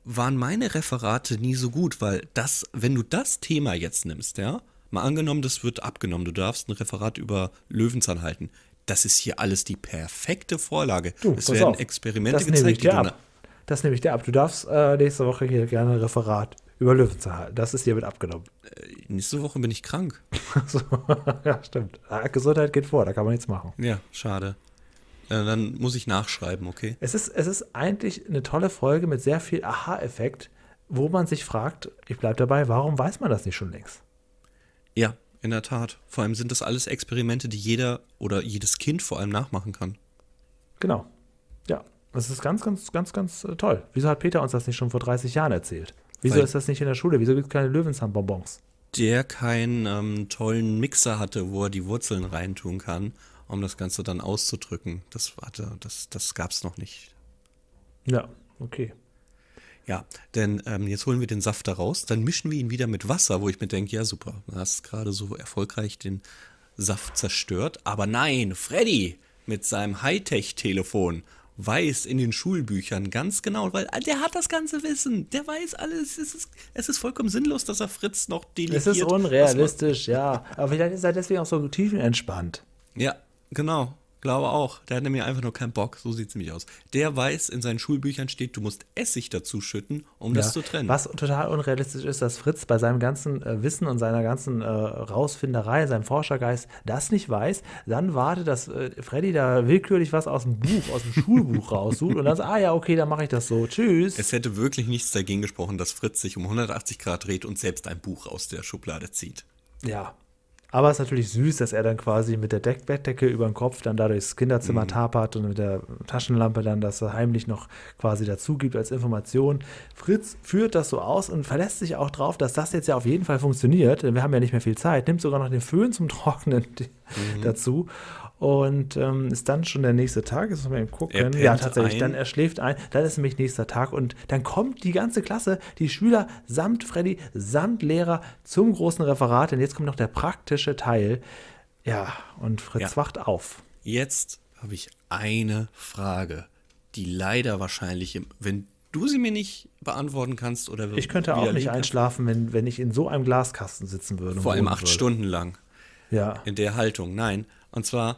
A: waren meine Referate nie so gut? Weil das, wenn du das Thema jetzt nimmst, ja, Mal angenommen, das wird abgenommen. Du darfst ein Referat über Löwenzahn halten. Das ist hier alles die perfekte Vorlage. Du, es werden auf. Experimente das gezeigt. Nehme ich dir ab.
B: Das nehme ich dir ab. Du darfst äh, nächste Woche hier gerne ein Referat über Löwenzahn halten. Das ist hiermit abgenommen. Äh, nächste Woche bin ich krank. *laughs* *laughs* ja, stimmt.
A: Ah, Gesundheit geht vor, da kann man nichts machen. Ja, schade dann muss ich nachschreiben, okay?
B: Es ist, es ist eigentlich eine tolle Folge mit sehr viel Aha-Effekt, wo man sich fragt, ich bleibe dabei, warum weiß man das nicht schon längst?
A: Ja, in der Tat. Vor allem sind das alles Experimente, die jeder oder jedes Kind vor allem nachmachen kann. Genau. Ja,
B: das ist ganz, ganz, ganz, ganz äh, toll. Wieso hat Peter uns das nicht schon vor 30 Jahren erzählt? Wieso Weil ist das nicht in der Schule? Wieso gibt es keine Löwenzahnbonbons?
A: Der keinen ähm, tollen Mixer hatte, wo er die Wurzeln reintun kann, um das Ganze dann auszudrücken. Das, das, das gab es noch nicht.
B: Ja, okay.
A: Ja, denn ähm, jetzt holen wir den Saft da raus, dann mischen wir ihn wieder mit Wasser, wo ich mir denke, ja super, du hast gerade so erfolgreich den Saft zerstört. Aber nein, Freddy mit seinem Hightech-Telefon weiß in den Schulbüchern ganz genau, weil äh, der hat das ganze Wissen, der weiß alles. Es ist, es ist vollkommen sinnlos, dass er Fritz noch delegiert. Es ist unrealistisch,
B: ja. Aber vielleicht ist er deswegen auch so tiefenentspannt.
A: Ja, genau. Glaube auch. Der hat nämlich einfach nur keinen Bock. So sieht es nämlich aus. Der weiß, in seinen Schulbüchern steht, du musst Essig dazu schütten, um ja. das zu trennen. Was
B: total unrealistisch ist, dass Fritz bei seinem ganzen äh, Wissen und seiner ganzen äh, Rausfinderei, seinem Forschergeist, das nicht weiß. Dann wartet, dass äh, Freddy da willkürlich was aus dem Buch, aus dem Schulbuch *laughs* raussucht und dann sagt, ah ja, okay, dann mache ich das so. Tschüss. Es
A: hätte wirklich nichts dagegen gesprochen, dass Fritz sich um 180 Grad dreht und selbst ein Buch aus der Schublade zieht.
B: Ja, aber es ist natürlich süß, dass er dann quasi mit der Deck über den Kopf dann dadurch das Kinderzimmer mhm. tapert und mit der Taschenlampe dann das heimlich noch quasi dazu gibt als Information. Fritz führt das so aus und verlässt sich auch drauf, dass das jetzt ja auf jeden Fall funktioniert. Denn wir haben ja nicht mehr viel Zeit. Nimmt sogar noch den Föhn zum Trocknen *laughs* mhm. dazu und ähm, ist dann schon der nächste Tag, jetzt müssen wir eben gucken. Ja, tatsächlich, ein. dann er schläft ein, dann ist nämlich nächster Tag und dann kommt die ganze Klasse, die Schüler samt Freddy, samt Lehrer zum großen Referat, denn jetzt kommt noch der praktische Teil. Ja, und Fritz ja. wacht
A: auf. Jetzt habe ich eine Frage, die leider wahrscheinlich, im, wenn du sie mir nicht beantworten kannst oder Ich könnte auch nicht
B: einschlafen, wenn, wenn ich in so einem Glaskasten sitzen
A: würde. Vor allem acht würde. Stunden lang. Ja. In der Haltung, nein. Und zwar,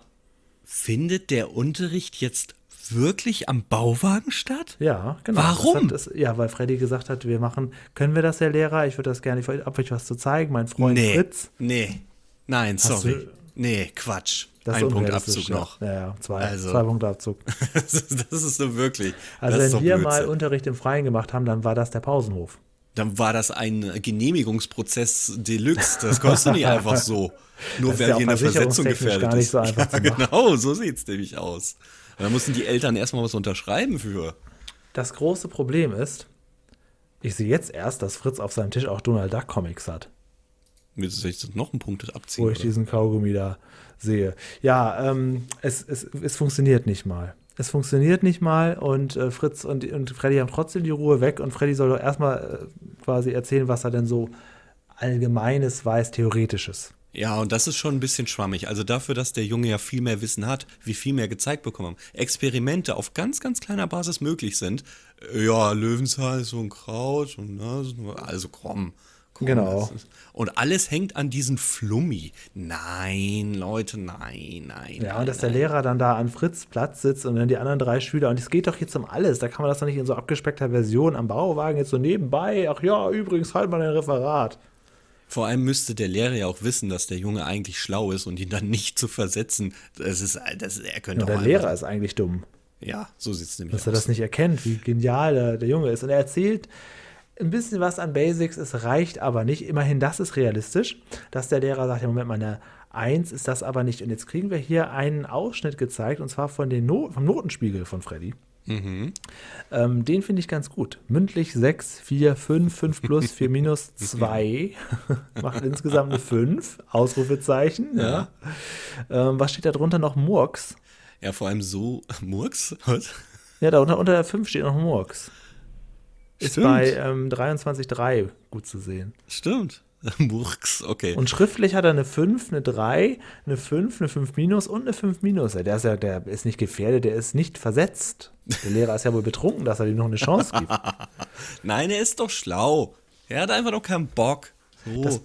A: findet der Unterricht jetzt wirklich am Bauwagen statt?
B: Ja, genau. Warum? Das das, ja, weil Freddy gesagt hat, wir machen, können wir das, Herr Lehrer? Ich würde das gerne, ich habe euch was zu zeigen, mein Freund
A: nee, Fritz. Nee, nein, Hast sorry. Du, nee, Quatsch. Das Ein Punkt Abzug noch. Ja, ja zwei, also. zwei Punkte Abzug. *laughs* das ist so wirklich. Also, wenn wir blöd. mal
B: Unterricht im Freien gemacht haben, dann war das der Pausenhof
A: dann war das ein Genehmigungsprozess Deluxe. Das kostet nicht einfach so. *laughs* Nur wer ja hier eine Versetzung gefährdet gar nicht so einfach ist. *laughs* Ja, genau, so sieht es nämlich aus. Da mussten die Eltern erstmal was unterschreiben für. Das große Problem
B: ist, ich sehe jetzt erst, dass Fritz auf seinem Tisch auch Donald Duck Comics hat. Willst du jetzt noch einen Punkt abziehen? Wo ich oder? diesen Kaugummi da sehe. Ja, ähm, es, es, es funktioniert nicht mal es funktioniert nicht mal und äh, Fritz und, und Freddy haben trotzdem die Ruhe weg und Freddy soll doch erstmal äh, quasi erzählen, was er denn so allgemeines weiß, theoretisches.
A: Ja, und das ist schon ein bisschen schwammig. Also dafür, dass der Junge ja viel mehr Wissen hat, wie viel mehr gezeigt bekommen haben, Experimente auf ganz, ganz kleiner Basis möglich sind. Äh, ja, Löwenzahn ist so ein Kraut und ne, also komm. Genau. genau. Und alles hängt an diesen Flummi. Nein, Leute, nein, nein. Ja, nein, und dass nein. der Lehrer dann
B: da an Fritz Platz sitzt und dann die anderen drei Schüler. Und es geht doch jetzt um alles. Da kann man das doch nicht in so abgespeckter Version am Bauwagen jetzt so nebenbei. Ach ja, übrigens, halt mal ein Referat.
A: Vor allem müsste der Lehrer ja auch wissen, dass der Junge eigentlich schlau ist und ihn dann nicht zu versetzen. Das ist, das, er könnte ja, Der Lehrer ist eigentlich dumm. Ja, so sieht es nämlich Dass aus. er das nicht
B: erkennt, wie genial der, der Junge ist. Und er erzählt ein bisschen was an Basics, es reicht aber nicht. Immerhin, das ist realistisch, dass der Lehrer sagt: Ja, Moment mal, eine 1 ist das aber nicht. Und jetzt kriegen wir hier einen Ausschnitt gezeigt, und zwar von den no vom Notenspiegel von Freddy. Mhm. Ähm, den finde ich ganz gut. Mündlich 6, 4, 5, 5 plus, 4 minus 2. *laughs* *laughs* Macht insgesamt eine 5. Ausrufezeichen. Ja. Ja. Ähm, was steht da drunter noch? Murks. Ja, vor allem so *laughs* Murks. Was? Ja, da unter, unter der 5 steht noch Murks. Ist Stimmt. bei ähm, 23.3 gut zu sehen. Stimmt. Murks, *laughs* okay. Und schriftlich hat er eine 5, eine 3, eine 5, eine 5 minus und eine 5 minus. Der ist ja, der ist nicht gefährdet, der ist nicht versetzt. Der Lehrer ist ja wohl betrunken, dass er ihm noch eine Chance gibt.
A: *laughs* Nein, er ist doch schlau. Er hat einfach noch keinen Bock. So. Das,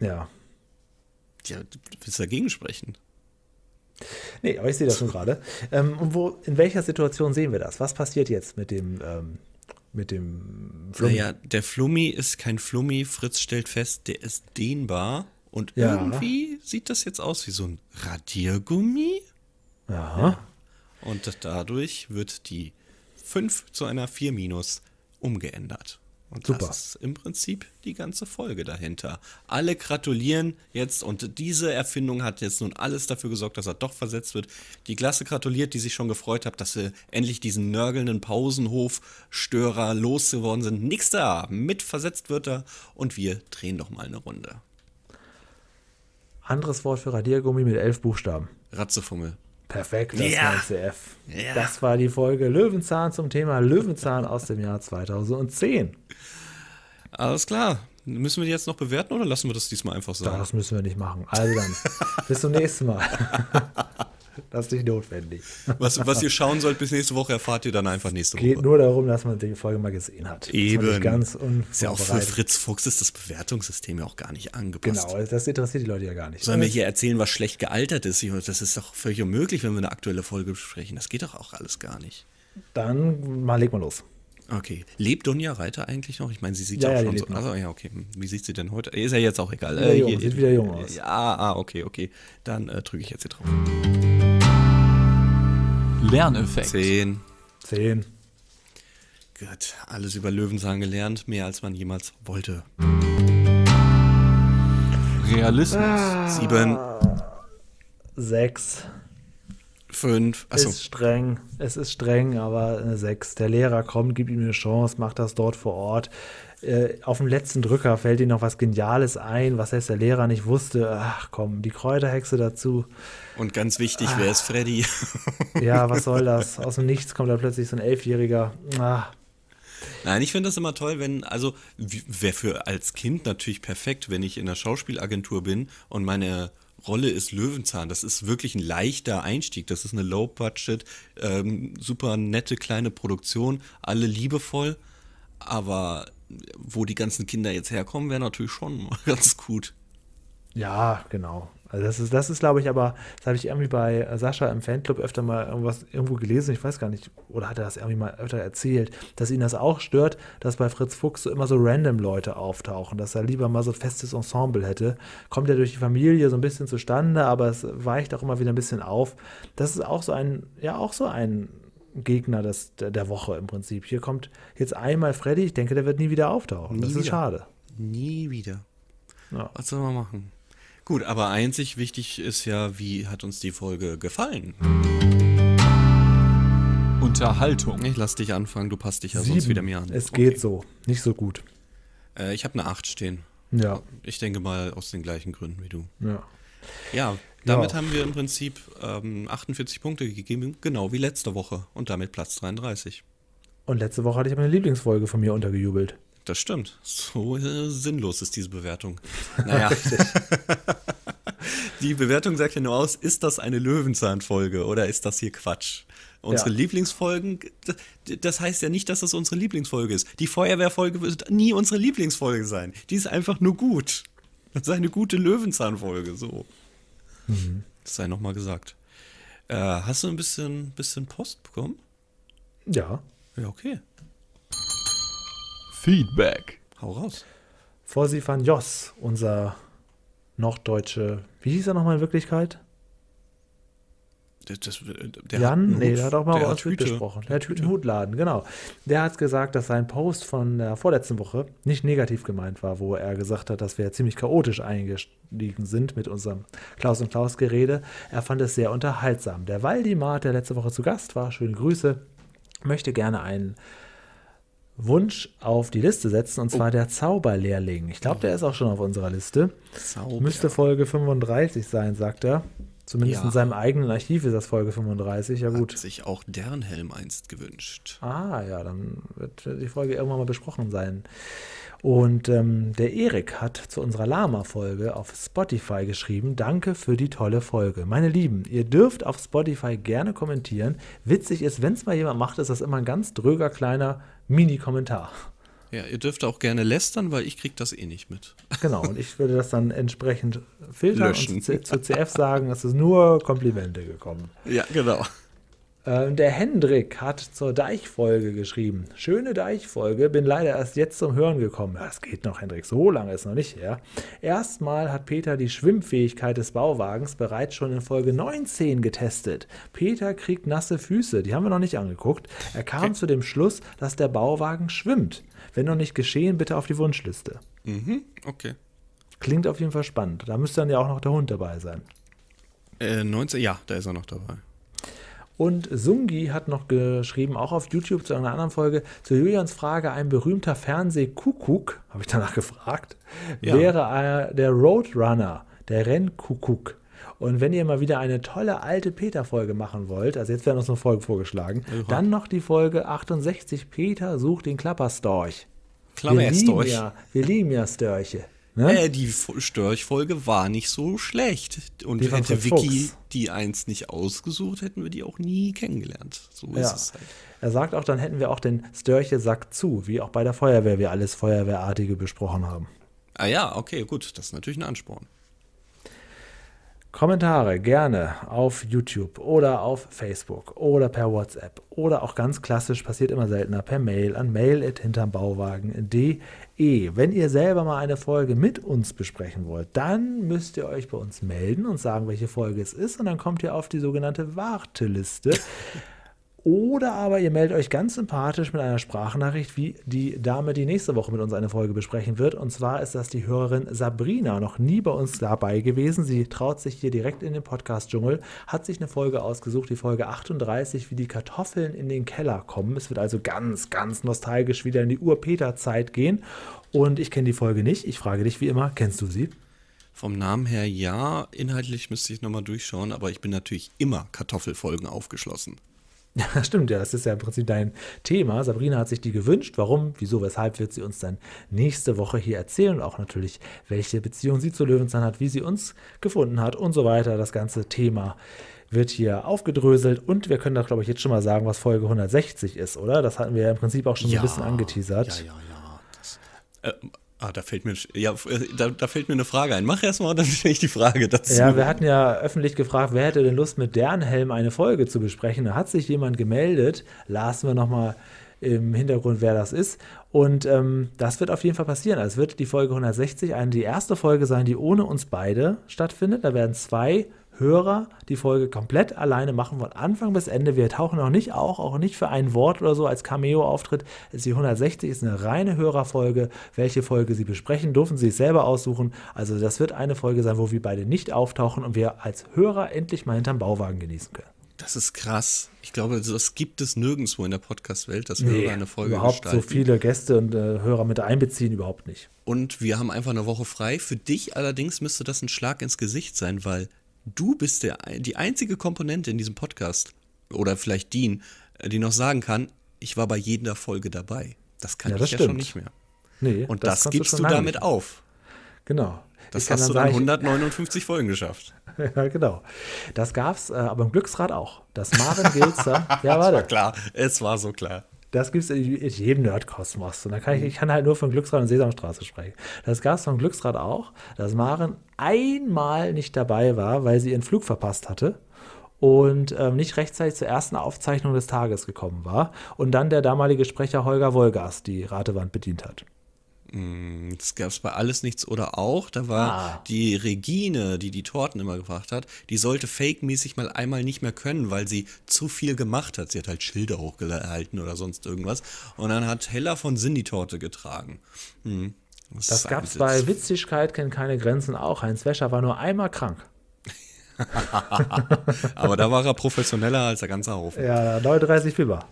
A: ja. Ja, du willst dagegen sprechen. Nee, aber ich sehe
B: das schon gerade. Ähm, und wo, in welcher Situation sehen wir das? Was passiert jetzt mit dem ähm, mit dem
A: Flummi. Naja, der Flummi ist kein Flummi. Fritz stellt fest, der ist dehnbar. Und ja. irgendwie sieht das jetzt aus wie so ein Radiergummi. Aha. Ja. Und dadurch wird die 5 zu einer 4 minus umgeändert. Und Super. das ist im Prinzip die ganze Folge dahinter. Alle gratulieren jetzt und diese Erfindung hat jetzt nun alles dafür gesorgt, dass er doch versetzt wird. Die Klasse gratuliert, die sich schon gefreut hat, dass sie endlich diesen nörgelnden Pausenhofstörer losgeworden sind. Nix da, mit versetzt wird er und wir drehen doch mal eine Runde.
B: Anderes Wort für Radiergummi mit elf Buchstaben. Ratzefummel.
A: Perfekt, das yeah. CF. Yeah. Das
B: war die Folge Löwenzahn zum Thema Löwenzahn aus dem Jahr
A: 2010. Alles klar. Müssen wir die jetzt noch bewerten oder lassen wir das diesmal einfach so? Das
B: müssen wir nicht machen. Also dann, *laughs* bis zum nächsten Mal.
A: *laughs* Das ist nicht notwendig. Was, was ihr schauen sollt bis nächste Woche, erfahrt ihr dann einfach nächste Woche. Es Geht nur darum,
B: dass man die Folge mal gesehen hat. Eben. Ganz ist ja auch für Fritz
A: Fuchs ist das Bewertungssystem ja auch gar nicht angepasst. Genau,
B: das interessiert die Leute ja gar nicht. Sollen wir hier
A: erzählen, was schlecht gealtert ist? Das ist doch völlig unmöglich, wenn wir eine aktuelle Folge besprechen. Das geht doch auch alles gar nicht.
B: Dann mal leg mal los.
A: Okay. Lebt Dunja Reiter eigentlich noch? Ich meine, sie sieht ja, ja auch schon so. Also, ja, okay. Wie sieht sie denn heute? Ist ja jetzt auch egal. Äh, jung, hier, sieht wieder jung aus. Ja, ah, okay, okay. Dann äh, drücke ich jetzt hier drauf. Lerneffekt. Zehn. Zehn. Gut, alles über Löwenzahn gelernt, mehr als man jemals wollte. Realismus. Ah, Sieben.
B: Sechs. Fünf. Achso. Ist streng. Es ist streng, aber eine Sechs. Der Lehrer kommt, gibt ihm eine Chance, macht das dort vor Ort äh, auf dem letzten Drücker fällt ihnen noch was Geniales ein, was selbst der Lehrer nicht wusste. Ach komm, die Kräuterhexe dazu.
A: Und ganz wichtig, ah. wer ist ah. Freddy? *laughs* *laughs* ja, was
B: soll das? Aus dem Nichts kommt da plötzlich so ein Elfjähriger. Ah.
A: Nein, ich finde das immer toll, wenn, also wäre für als Kind natürlich perfekt, wenn ich in der Schauspielagentur bin und meine Rolle ist Löwenzahn. Das ist wirklich ein leichter Einstieg. Das ist eine Low-Budget, ähm, super nette kleine Produktion, alle liebevoll. Aber wo die ganzen Kinder jetzt herkommen, wäre natürlich schon *laughs* ganz gut.
B: Ja, genau. Also das ist, das ist, glaube ich, aber, das habe ich irgendwie bei Sascha im Fanclub öfter mal irgendwas irgendwo gelesen, ich weiß gar nicht, oder hat er das irgendwie mal öfter erzählt, dass ihn das auch stört, dass bei Fritz Fuchs so immer so random Leute auftauchen, dass er lieber mal so festes Ensemble hätte. Kommt ja durch die Familie so ein bisschen zustande, aber es weicht auch immer wieder ein bisschen auf. Das ist auch so ein, ja, auch so ein Gegner des, der Woche im Prinzip. Hier kommt jetzt einmal Freddy. Ich denke, der wird nie wieder auftauchen. Nie das wieder. ist schade. Nie wieder. Ja. Was soll man
A: machen? Gut, aber einzig wichtig ist ja, wie hat uns die Folge gefallen? Unterhaltung. Ich lass dich anfangen, du passt dich ja Sieben. sonst wieder mir an. Es
B: geht okay. so, nicht so gut.
A: Äh, ich habe eine 8 stehen. Ja. Ich denke mal aus den gleichen Gründen wie du. Ja. Ja, damit ja. haben wir im Prinzip ähm, 48 Punkte gegeben, genau wie letzte Woche und damit Platz 33.
B: Und letzte Woche hatte ich meine Lieblingsfolge von mir untergejubelt.
A: Das stimmt. So äh, sinnlos ist diese Bewertung. *laughs* Naja. *laughs* Die Bewertung sagt ja nur aus, ist das eine Löwenzahnfolge oder ist das hier Quatsch? Unsere ja. Lieblingsfolgen, das heißt ja nicht, dass das unsere Lieblingsfolge ist. Die Feuerwehrfolge wird nie unsere Lieblingsfolge sein. Die ist einfach nur gut. Das ist eine gute Löwenzahnfolge, so. Mhm. Das sei nochmal gesagt. Äh, hast du ein bisschen, bisschen Post bekommen? Ja.
B: Ja, okay. Feedback. Hau raus. Vorsi van Jos, unser norddeutsche, wie hieß er nochmal in Wirklichkeit? das, äh, der Jan, nee, Hut, der hat auch mal über uns mitgesprochen. Der Tütenhutladen, genau. Der hat gesagt, dass sein Post von der vorletzten Woche nicht negativ gemeint war, wo er gesagt hat, dass wir ziemlich chaotisch eingestiegen sind mit unserem Klaus und Klaus-Gerede. Er fand es sehr unterhaltsam. Der Waldimar, der letzte Woche zu Gast war, schöne Grüße, möchte gerne einen Wunsch auf die Liste setzen, und oh. zwar oh. der Zauberlehrling. Ich glaube, der ist auch schon auf unserer Liste. Zauber. Müsste Folge 35 sein, sagt er. Zumindest ja. in seinem eigenen Archiv ist das Folge 35, ja gut. Hat sich auch Dernhelm einst gewünscht. Ah, ja, dann wird die Folge irgendwann mal besprochen sein. Und ähm, der Erik hat zu unserer Lama-Folge auf Spotify geschrieben, danke für die tolle Folge. Meine Lieben, ihr dürft auf Spotify gerne kommentieren. Witzig ist, wenn es mal jemand macht, ist das immer ein ganz dröger kleiner Mini-Kommentar.
A: Ja, ihr dürft auch gerne lästern, weil ich kriege das eh nicht mit.
B: Genau, und ich würde das dann entsprechend filtern Löschen. und zu, CF sagen, es ist nur Komplimente gekommen. Ja, genau. Ähm, der Hendrik hat zur Deichfolge geschrieben. Schöne Deichfolge, bin leider erst jetzt zum Hören gekommen. das geht noch, Hendrik, so lange ist noch nicht her. Erstmal hat Peter die Schwimmfähigkeit des Bauwagens bereits schon in Folge 19 getestet. Peter kriegt nasse Füße, die haben wir noch nicht angeguckt. Er kam okay. zu dem Schluss, dass der Bauwagen schwimmt. Wenn noch nicht geschehen, bitte auf die Wunschliste.
A: Mhm, okay.
B: Klingt auf jeden Fall spannend. Da müsste dann ja auch noch der Hund dabei sein.
A: Äh, 19, ja, da ist er noch dabei.
B: Und Sungi hat noch geschrieben, auch auf YouTube zu einer anderen Folge, zu Julians Frage, ein berühmter Fernsehkuckuck, habe ich danach gefragt, ja. wäre äh, der Roadrunner, der Rennkuckuck. Und wenn ihr mal wieder eine tolle alte Peter-Folge machen wollt, also jetzt werden uns eine Folge vorgeschlagen, Aha. dann noch die Folge 68 Peter sucht den
A: Klapperstorch. Klapperstorch. Wir, ja,
B: wir lieben ja Störche.
A: Ne? Äh, die Störchfolge war nicht so schlecht. Und die hätte Vicky Fuchs. die eins nicht ausgesucht, hätten wir die auch nie kennengelernt. So ja. es
B: halt. Er sagt auch, dann hätten wir auch den Störche-Sack zu, wie auch bei der Feuerwehr wir alles Feuerwehrartige besprochen haben.
A: Ah ja, okay, gut, das ist natürlich ein Ansporn.
B: Kommentare gerne auf YouTube
A: oder auf
B: Facebook oder per WhatsApp oder auch ganz klassisch, passiert immer seltener, per Mail an mail.hintermbauwagen.de. Wenn ihr selber mal eine Folge mit uns besprechen wollt, dann müsst ihr euch bei uns melden und sagen, welche Folge es ist und dann kommt ihr auf die sogenannte Warteliste. Oder aber ihr meldet euch ganz sympathisch mit einer Sprachnachricht, wie die Dame, die nächste Woche mit uns eine Folge besprechen wird. Und zwar ist das die Hörerin Sabrina, noch nie bei uns dabei gewesen. Sie traut sich hier direkt in den Podcast-Dschungel, hat sich eine Folge ausgesucht, die Folge 38, wie die Kartoffeln in den Keller kommen. Es wird also ganz, ganz nostalgisch wieder in die Urpeter-Zeit gehen. Und ich kenne die Folge nicht. Ich frage dich wie immer, kennst du sie?
A: Vom Namen her ja, inhaltlich müsste ich nochmal durchschauen, aber ich bin natürlich immer Kartoffelfolgen aufgeschlossen.
B: Ja, *laughs* stimmt, ja, das ist ja im Prinzip dein Thema. Sabrina hat sich die gewünscht. Warum, wieso, weshalb wird sie uns dann nächste Woche hier erzählen und auch natürlich, welche Beziehung sie zu Löwenzahn hat, wie sie uns gefunden hat und so weiter. Das ganze Thema wird hier aufgedröselt und wir können da, glaube ich, jetzt schon mal sagen, was Folge 160 ist, oder? Das hatten wir ja im Prinzip auch schon ja, so ein bisschen angeteasert.
A: Ja, ja, ja. Das, äh, Ah, da fällt mir, ja, äh, da, da fällt mir eine Frage ein. Mach erstmal, dann *laughs* stelle ich die Frage dazu. Ja, wir hatten
B: ja öffentlich gefragt, wer hätte denn Lust, mit Dernhelm eine Folge zu besprechen. Da hat sich jemand gemeldet. Lassen wir nochmal im Hintergrund, wer das ist. Und ähm, das wird auf jeden Fall passieren. Also es wird die Folge 160 eine, die erste Folge sein, die ohne uns beide stattfindet. Da werden zwei Hörer die Folge komplett alleine machen, von Anfang bis Ende. Wir tauchen auch nicht auch, auch nicht für ein Wort oder so als Cameo-Auftritt. Die 160 ist eine reine Hörerfolge. Welche Folge Sie besprechen, dürfen Sie sich selber aussuchen. Also das wird eine Folge sein, wo wir beide nicht auftauchen und wir als Hörer endlich mal hinterm Bauwagen genießen können.
A: Das ist krass. Ich glaube, das gibt es nirgendwo in der Podcast-Welt, dass nee, Hörer eine Folge überhaupt gestalten. so viele
B: Gäste und äh, Hörer mit einbeziehen, überhaupt nicht.
A: Und wir haben einfach eine Woche frei. Für dich allerdings müsste das ein Schlag ins Gesicht sein, weil du bist der, die einzige Komponente in diesem Podcast, oder vielleicht Dean, äh, die noch sagen kann, ich war bei jeder Folge dabei. Das kann ja, das ich stimmt. ja schon nicht mehr. Nee, Und das, das gibst du, du damit
B: auf. Genau. Das hast du dann
A: 159 Folgen geschafft.
B: *laughs* ja, genau. Das gab's äh, aber im
A: Glücksrad auch. Das Marvin Gilzer. *laughs* ja, warte. Es war klar. Es war so klar.
B: Das gibt es in jedem Nerdkosmos. Und da kann ich, mhm. ich kann halt nur von Glücksrad und Sesamstraße sprechen. Das gab es von Glücksrad auch, dass Maren einmal nicht dabei war, weil sie ihren Flug verpasst hatte und ähm, nicht rechtzeitig zur ersten Aufzeichnung des Tages gekommen war und dann der damalige Sprecher Holger Wolgas die Ratewand bedient hat.
A: Hm, das gab es bei Alles Nichts oder auch. Da war ah. die Regine, die die Torten immer gebracht hat, die sollte fake-mäßig mal einmal nicht mehr können, weil sie zu viel gemacht hat. Sie hat halt Schilder hochgehalten oder sonst irgendwas. Und dann hat Hella von Sinn die Torte getragen. Hm. Das, das gab es bei
B: Witzigkeit kennt keine Grenzen auch. Heinz Wäscher war nur einmal krank.
A: *laughs* Aber da war er professioneller als der ganze Haufen.
B: Ja, 39 Fieber.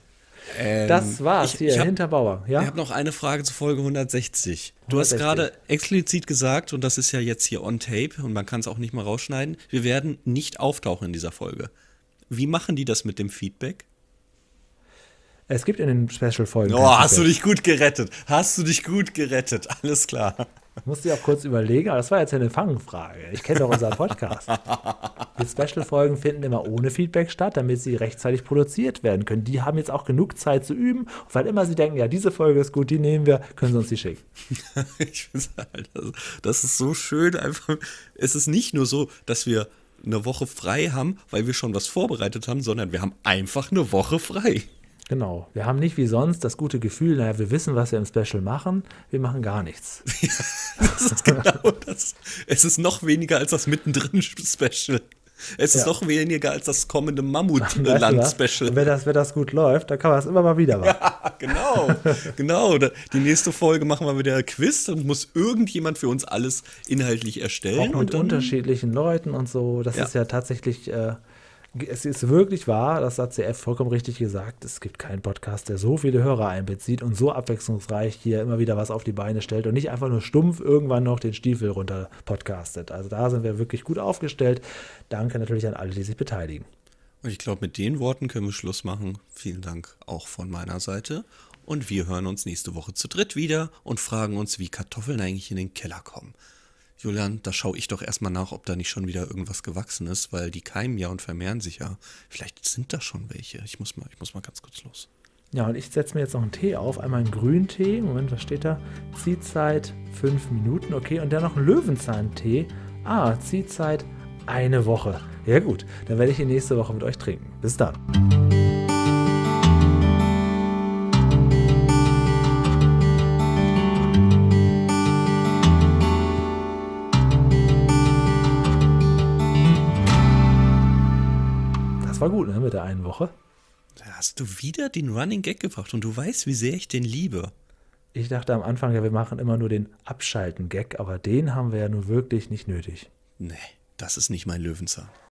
A: Ähm, das war's ich, hier, ich hab, Hinterbauer. Ja? Ich habe noch eine Frage zu Folge 160. Du 160. hast gerade explizit gesagt, und das ist ja jetzt hier on tape und man kann es auch nicht mal rausschneiden, wir werden nicht auftauchen in dieser Folge. Wie machen die das mit dem Feedback?
B: Es gibt in den Special-Folgen. Oh, hast du dich
A: gut gerettet.
B: Hast du dich gut gerettet. Alles klar. Ich musste ja auch kurz überlegen, aber das war jetzt eine Fangfrage. Ich kenne doch unseren Podcast. *laughs* Die Special-Folgen finden immer ohne Feedback statt, damit sie rechtzeitig produziert werden können. Die haben jetzt auch genug Zeit zu üben. Und weil immer sie denken, ja, diese Folge ist gut, die nehmen wir, können sie uns die schicken. *laughs*
A: ich finde halt, das, ist so schön. Einfach, es ist nicht nur so, dass wir eine Woche frei haben, weil wir schon was vorbereitet haben, sondern wir haben einfach eine Woche frei.
B: Genau. Wir haben nicht wie sonst das gute Gefühl, naja, wir wissen, was wir im Special machen, wir machen gar nichts. *laughs* Ja, das
A: ist genau das. Es ist noch weniger als das mittendrin-Special. Es ist ja. noch weniger als das kommende Mammutland-Special.
B: Wenn das, wenn das gut läuft, dann kann man das immer mal wieder machen. Ja,
A: genau. genau. Die nächste Folge machen wir wieder Quiz und muss irgendjemand für uns alles inhaltlich erstellen. Auch mit und unterschiedlichen Leuten
B: und so. Das ja. ist ja
A: tatsächlich. Äh, es ist wirklich wahr,
B: das hat CF vollkommen richtig gesagt, es gibt keinen Podcast, der so viele Hörer einbezieht und so abwechslungsreich hier immer wieder was auf die Beine stellt und nicht einfach nur stumpf irgendwann noch den Stiefel runter podcastet. Also da sind wir wirklich gut aufgestellt. Danke natürlich an alle, die sich beteiligen.
A: Und ich glaube, mit den Worten können wir Schluss machen. Vielen Dank auch von meiner Seite. Und wir hören uns nächste Woche zu dritt wieder und fragen uns, wie Kartoffeln eigentlich in den Keller kommen. Julian, da schaue ich doch erstmal nach, ob da nicht schon wieder irgendwas gewachsen ist, weil die keimen ja und vermehren sich ja. Vielleicht sind da schon welche. Ich muss mal, ich muss mal ganz kurz los.
B: Ja, und ich setze mir jetzt noch einen Tee auf. Einmal einen Grüntee. Moment, was steht da? Ziehzeit 5 Minuten, okay. Und dann noch einen Löwenzahntee. Ah, Ziehzeit eine Woche. Ja gut, dann werde ich ihn nächste Woche mit euch trinken. Bis dann. Das war gut, ne, mit der einen Woche.
A: Da hast du wieder den Running Gag gebracht und du weißt, wie sehr ich den liebe.
B: Ich dachte am Anfang, ja, wir machen immer nur den Abschalten-Gag, aber den haben wir ja nun wirklich nicht nötig.
A: Nee, das ist nicht mein Löwenzahn.